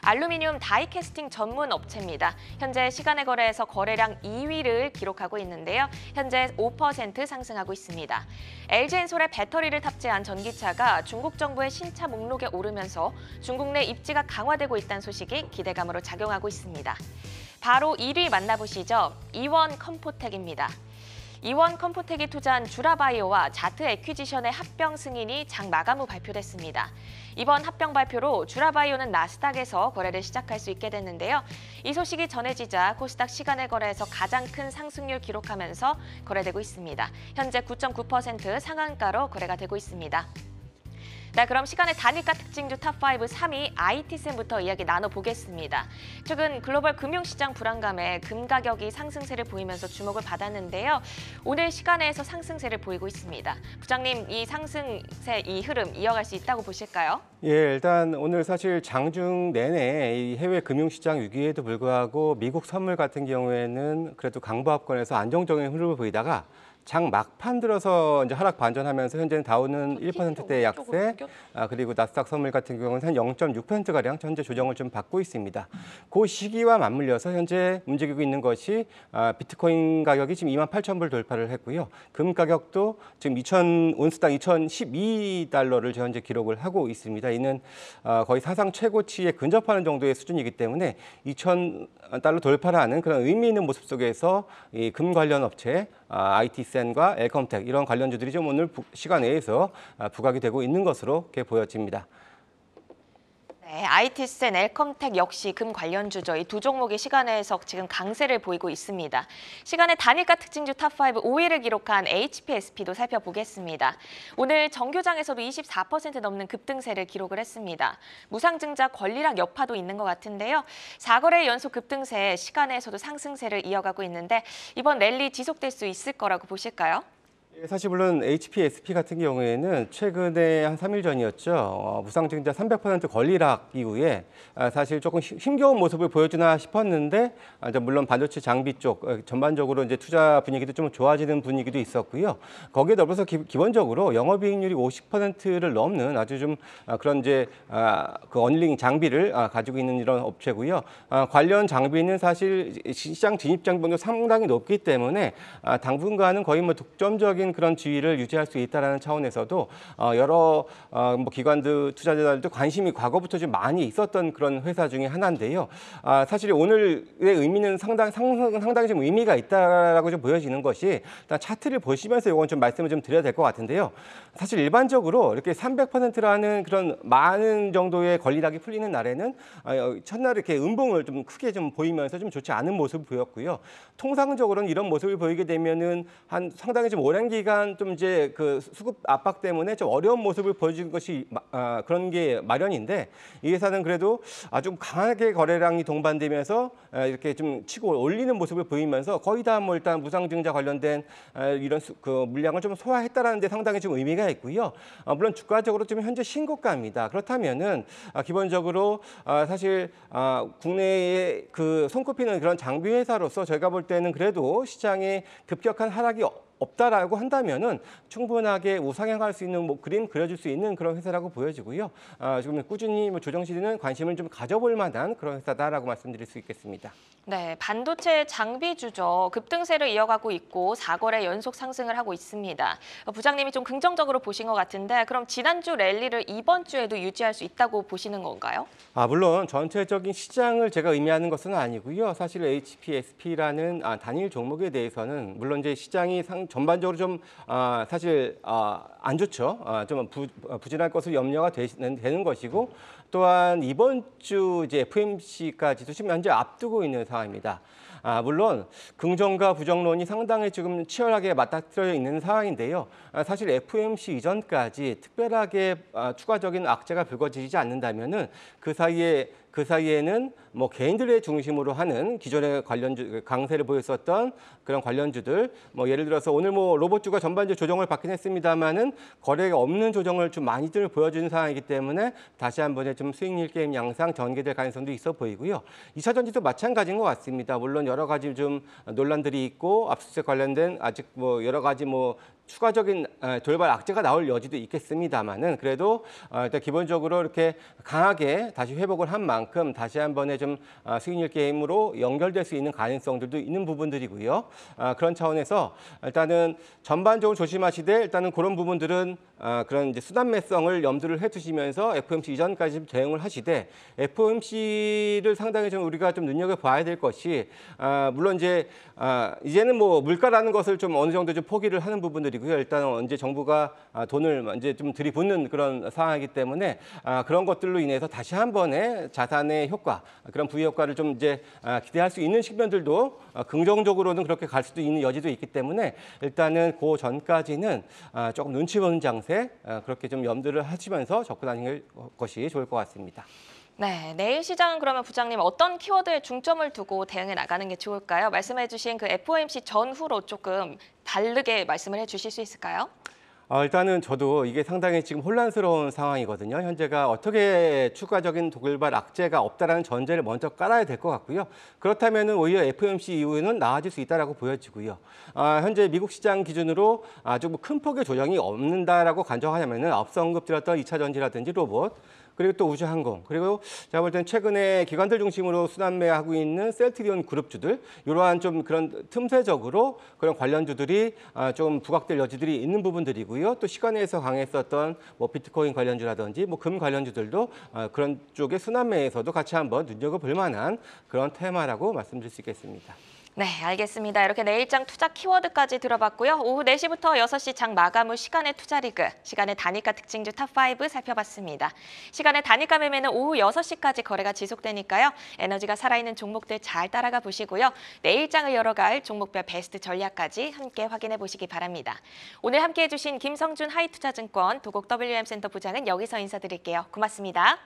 알루미늄 다이캐스팅 전문 업체입니다. 현재 시간의 거래에서 거래량 2위를 기록하고 있는데요. 현재 5% 상승하고 있습니다. LG엔솔의 배터리를 탑재한 전기차가 중국 정부의 신차 목록에 오르면서 중국 내 입지가 강화되고 있다는 소식이 기대감으로 작용하고 있습니다. 바로 1위 만나보시죠. 이원 컴포텍입니다. 이원 컴포텍이 투자한 주라바이오와 자트 에퀴지션의 합병 승인이 장 마감 후 발표됐습니다. 이번 합병 발표로 주라바이오는 나스닥에서 거래를 시작할 수 있게 됐는데요. 이 소식이 전해지자 코스닥 시간의 거래에서 가장 큰 상승률 기록하면서 거래되고 있습니다. 현재 9.9% 상한가로 거래가 되고 있습니다. 네, 그럼 시간의 단일가 특징주 탑5 3위 IT쌤부터 이야기 나눠보겠습니다. 최근 글로벌 금융시장 불안감에 금 가격이 상승세를 보이면서 주목을 받았는데요. 오늘 시간에서 상승세를 보이고 있습니다. 부장님, 이 상승세 이 흐름 이어갈 수 있다고 보실까요? 예, 일단 오늘 사실 장중 내내 이 해외 금융시장 위기에도 불구하고 미국 선물 같은 경우에는 그래도 강보합권에서 안정적인 흐름을 보이다가 장 막판 들어서 이제 하락 반전하면서 현재는 다우는 1%대 약세, 아, 그리고 나스닥 선물 같은 경우는 한 0.6%가량 현재 조정을 좀 받고 있습니다. 그 시기와 맞물려서 현재 움직이고 있는 것이 아, 비트코인 가격이 지금 2만 8천 불 돌파를 했고요. 금 가격도 지금 2천 온스당 2,012달러를 현재 기록을 하고 있습니다. 이는 아, 거의 사상 최고치에 근접하는 정도의 수준이기 때문에 2천 달러 돌파라는 그런 의미 있는 모습 속에서 이 금 관련 업체 아, ITC 엑센과 엘컴텍 이런 관련주들이 좀 오늘 시간에서 아, 부각이 되고 있는 것으로 보여집니다. 네, IT센, 엘컴텍 역시 금 관련 주저 이두 종목이 시간에서 지금 강세를 보이고 있습니다. 시간의 단일가 특징주 탑5 5위를 기록한 HPSP도 살펴보겠습니다. 오늘 정교장에서도24% 넘는 급등세를 기록을 했습니다. 무상증자 권리락 여파도 있는 것 같은데요. 4거래 연속 급등세 시간에서도 상승세를 이어가고 있는데 이번 랠리 지속될 수 있을 거라고 보실까요? 예, 사실 물론 HPSP 같은 경우에는 최근에 한 3일 전이었죠. 어, 무상증자 300% 권리락 이후에 아, 사실 조금 힘겨운 모습을 보여주나 싶었는데 아, 이제 물론 반도체 장비 쪽 어, 전반적으로 이제 투자 분위기도 좀 좋아지는 분위기도 있었고요. 거기에 더불어서 기, 본적으로 영업이익률이 50%를 넘는 아주 좀 아, 그런 이제 아, 그 언링 장비를 가지고 있는 이런 업체고요. 아, 관련 장비는 사실 시장 진입 장벽도 상당히 높기 때문에 당분간은 거의 뭐 독점적인 독립적인 그런 지위를 유지할 수 있다라는 차원에서도 어, 여러 어, 뭐 기관들 투자자들도 관심이 과거부터 좀 많이 있었던 그런 회사 중에 하나인데요. 아, 사실 오늘의 의미는 상당 상당 상당히 좀 의미가 있다라고 좀 보여지는 것이 일단 차트를 보시면서 이건 좀 말씀을 좀 드려야 될 것 같은데요. 사실 일반적으로 이렇게 300%라는 그런 많은 정도의 권리락이 풀리는 날에는 아, 어, 첫날 이렇게 음봉을 좀 크게 좀 보이면서 좀 좋지 않은 모습을 보였고요. 통상적으로는 이런 모습을 보이게 되면은 한 상당히 좀 오랜 기간좀 이제 그 수급 압박 때문에 좀 어려운 모습을 보여준 것이 아, 그런 게 마련인데 이 회사는 그래도 아주 강하게 거래량이 동반되면서 아, 이렇게 좀 치고 올리는 모습을 보이면서 거의 다 뭐 일단 무상증자 관련된 아, 이런 수, 그 물량을 좀 소화했다라는 데 상당히 좀 의미가 있고요. 아, 물론 주가적으로 지금 현재 신고가입니다. 그렇다면은 아, 기본적으로 아, 사실 아, 국내에 그 손꼽히는 그런 장비 회사로서 저희가 볼 때는 그래도 시장에 급격한 하락이 없다라고 한다면은 충분하게 우상향할 수 있는 뭐 그림 그려줄 수 있는 그런 회사라고 보여지고요. 아, 지금 꾸준히 뭐 조정실이는 관심을 좀 가져볼 만한 그런 회사다라고 말씀드릴 수 있겠습니다. 네, 반도체 장비 주죠 급등세를 이어가고 있고 4거래 연속 상승을 하고 있습니다. 부장님이 좀 긍정적으로 보신 것 같은데 그럼 지난주 랠리를 이번 주에도 유지할 수 있다고 보시는 건가요? 아, 물론 전체적인 시장을 제가 의미하는 것은 아니고요. 사실 HPSP라는 아, 단일 종목에 대해서는 물론 이제 시장이 상, 전반적으로 좀 아, 사실 아, 안 좋죠. 아, 좀 부, 아, 부진할 것을 염려가 되, 시는 되는 것이고 또한 이번 주 이제 FMC까지도 지금 현재 앞두고 있는 상황입니다. 아, 물론 긍정과 부정론이 상당히 지금 치열하게 맞닥뜨려 있는 상황인데요. 아, 사실 FOMC 이전까지 특별하게 아, 추가적인 악재가 불거지지 않는다면 은그 사이에 그 사이에는 뭐 개인들의 중심으로 하는 기존의 관련주 강세를 보였었던 그런 관련주들 뭐 예를 들어서 오늘 뭐 로봇주가 전반적으 조정을 받긴 했습니다만은 거래가 없는 조정을 좀 많이들 보여주는 상황이기 때문에 다시 한번에 좀 수익률 게임 양상 전개될 가능성도 있어 보이고요. 2차 전지도 마찬가지인 것 같습니다. 물론 여러 가지 좀 논란들이 있고 압수수색 관련된 아직 뭐 여러 가지 뭐 추가적인 어, 돌발 악재가 나올 여지도 있겠습니다만은 그래도 어, 일단 기본적으로 이렇게 강하게 다시 회복을 한 만큼 다시 한 번의 좀승인률 어, 게임으로 연결될 수 있는 가능성들도 있는 부분들이고요. 그런 차원에서 일단은 전반적으로 조심하시되 일단은 그런 부분들은 그런 이제 수단매성을 염두를 해두시면서 FOMC 이전까지 대응을 하시되 FOMC를 상당히 좀 우리가 좀 눈여겨 봐야 될 것이 물론 이제 이제는 뭐 물가라는 것을 좀 어느 정도 좀 포기를 하는 부분들이. 말드리고요 일단 언제 정부가 아, 돈을 이제 좀 들이붓는 그런 상황이기 때문에 아, 그런 것들로 인해서 다시 한번에 자산의 효과, 그런 부위 효과를 좀 이제 아, 기대할 수 있는 측면들도 긍정적으로는 그렇게 갈 수도 있는 여지도 있기 때문에 일단은 그 전까지는 조금 눈치 보는 장세 그렇게 좀 염두를 하시면서 접근하는 것이 좋을 것 같습니다. 네, 내일 시장 은 그러면 부장님 어떤 키워드에 중점을 두고 대응해 나가는 게 좋을까요? 말씀해 주신 그 FOMC 전후로 조금 다르게 말씀을 해 주실 수 있을까요? 어, 일단은 저도 이게 상당히 지금 혼란스러운 상황이거든요. 현재가 어떻게 추가적인 독일발 악재가 없다라는 전제를 먼저 깔아야 될 것 같고요. 그렇다면 은 오히려 FOMC 이후에는 나아질 수 있다라고 보여지고요. 아, 현재 미국 시장 기준으로 아주 뭐큰 폭의 조정이 없는다라고 간정하냐면은 앞서 언급드렸던 2차 전지라든지 로봇, 그리고 또 우주항공 그리고 제가 볼 때는 최근에 기관들 중심으로 순환매하고 있는 셀트리온 그룹주들 이러한 좀 그런 틈새적으로 그런 관련주들이 아, 좀 부각될 여지들이 있는 부분들이고요. 또 시간에서 강했었던 뭐 비트코인 관련주라든지 뭐 금 관련주들도 아, 그런 쪽의 순환매에서도 같이 한번 눈여겨볼 만한 그런 테마라고 말씀드릴 수 있겠습니다. 네, 알겠습니다. 이렇게 내일장 투자 키워드까지 들어봤고요. 오후 4시부터 6시 장 마감 후 시간의 투자 리그, 시간의 단위가 특징주 탑5 살펴봤습니다. 시간의 단위가 매매는 오후 6시까지 거래가 지속되니까요. 에너지가 살아있는 종목들 잘 따라가 보시고요. 내일장을 열어갈 종목별 베스트 전략까지 함께 확인해 보시기 바랍니다. 오늘 함께해 주신 김성준 하이투자증권 도곡 WM센터 부장은 여기서 인사드릴게요. 고맙습니다.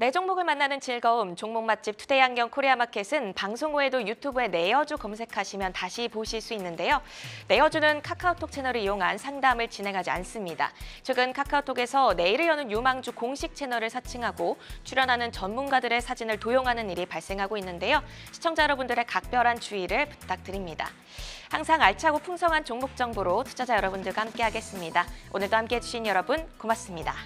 내 종목을 만나는 즐거움 종목 맛집 투데이 안경 코리아 마켓은 방송 후에도 유튜브에 내어주 검색하시면 다시 보실 수 있는데요. 내어주는 카카오톡 채널을 이용한 상담을 진행하지 않습니다. 최근 카카오톡에서 내일을 여는 유망주 공식 채널을 사칭하고 출연하는 전문가들의 사진을 도용하는 일이 발생하고 있는데요. 시청자 여러분들의 각별한 주의를 부탁드립니다. 항상 알차고 풍성한 종목 정보로 투자자 여러분들과 함께하겠습니다. 오늘도 함께해 주신 여러분 고맙습니다.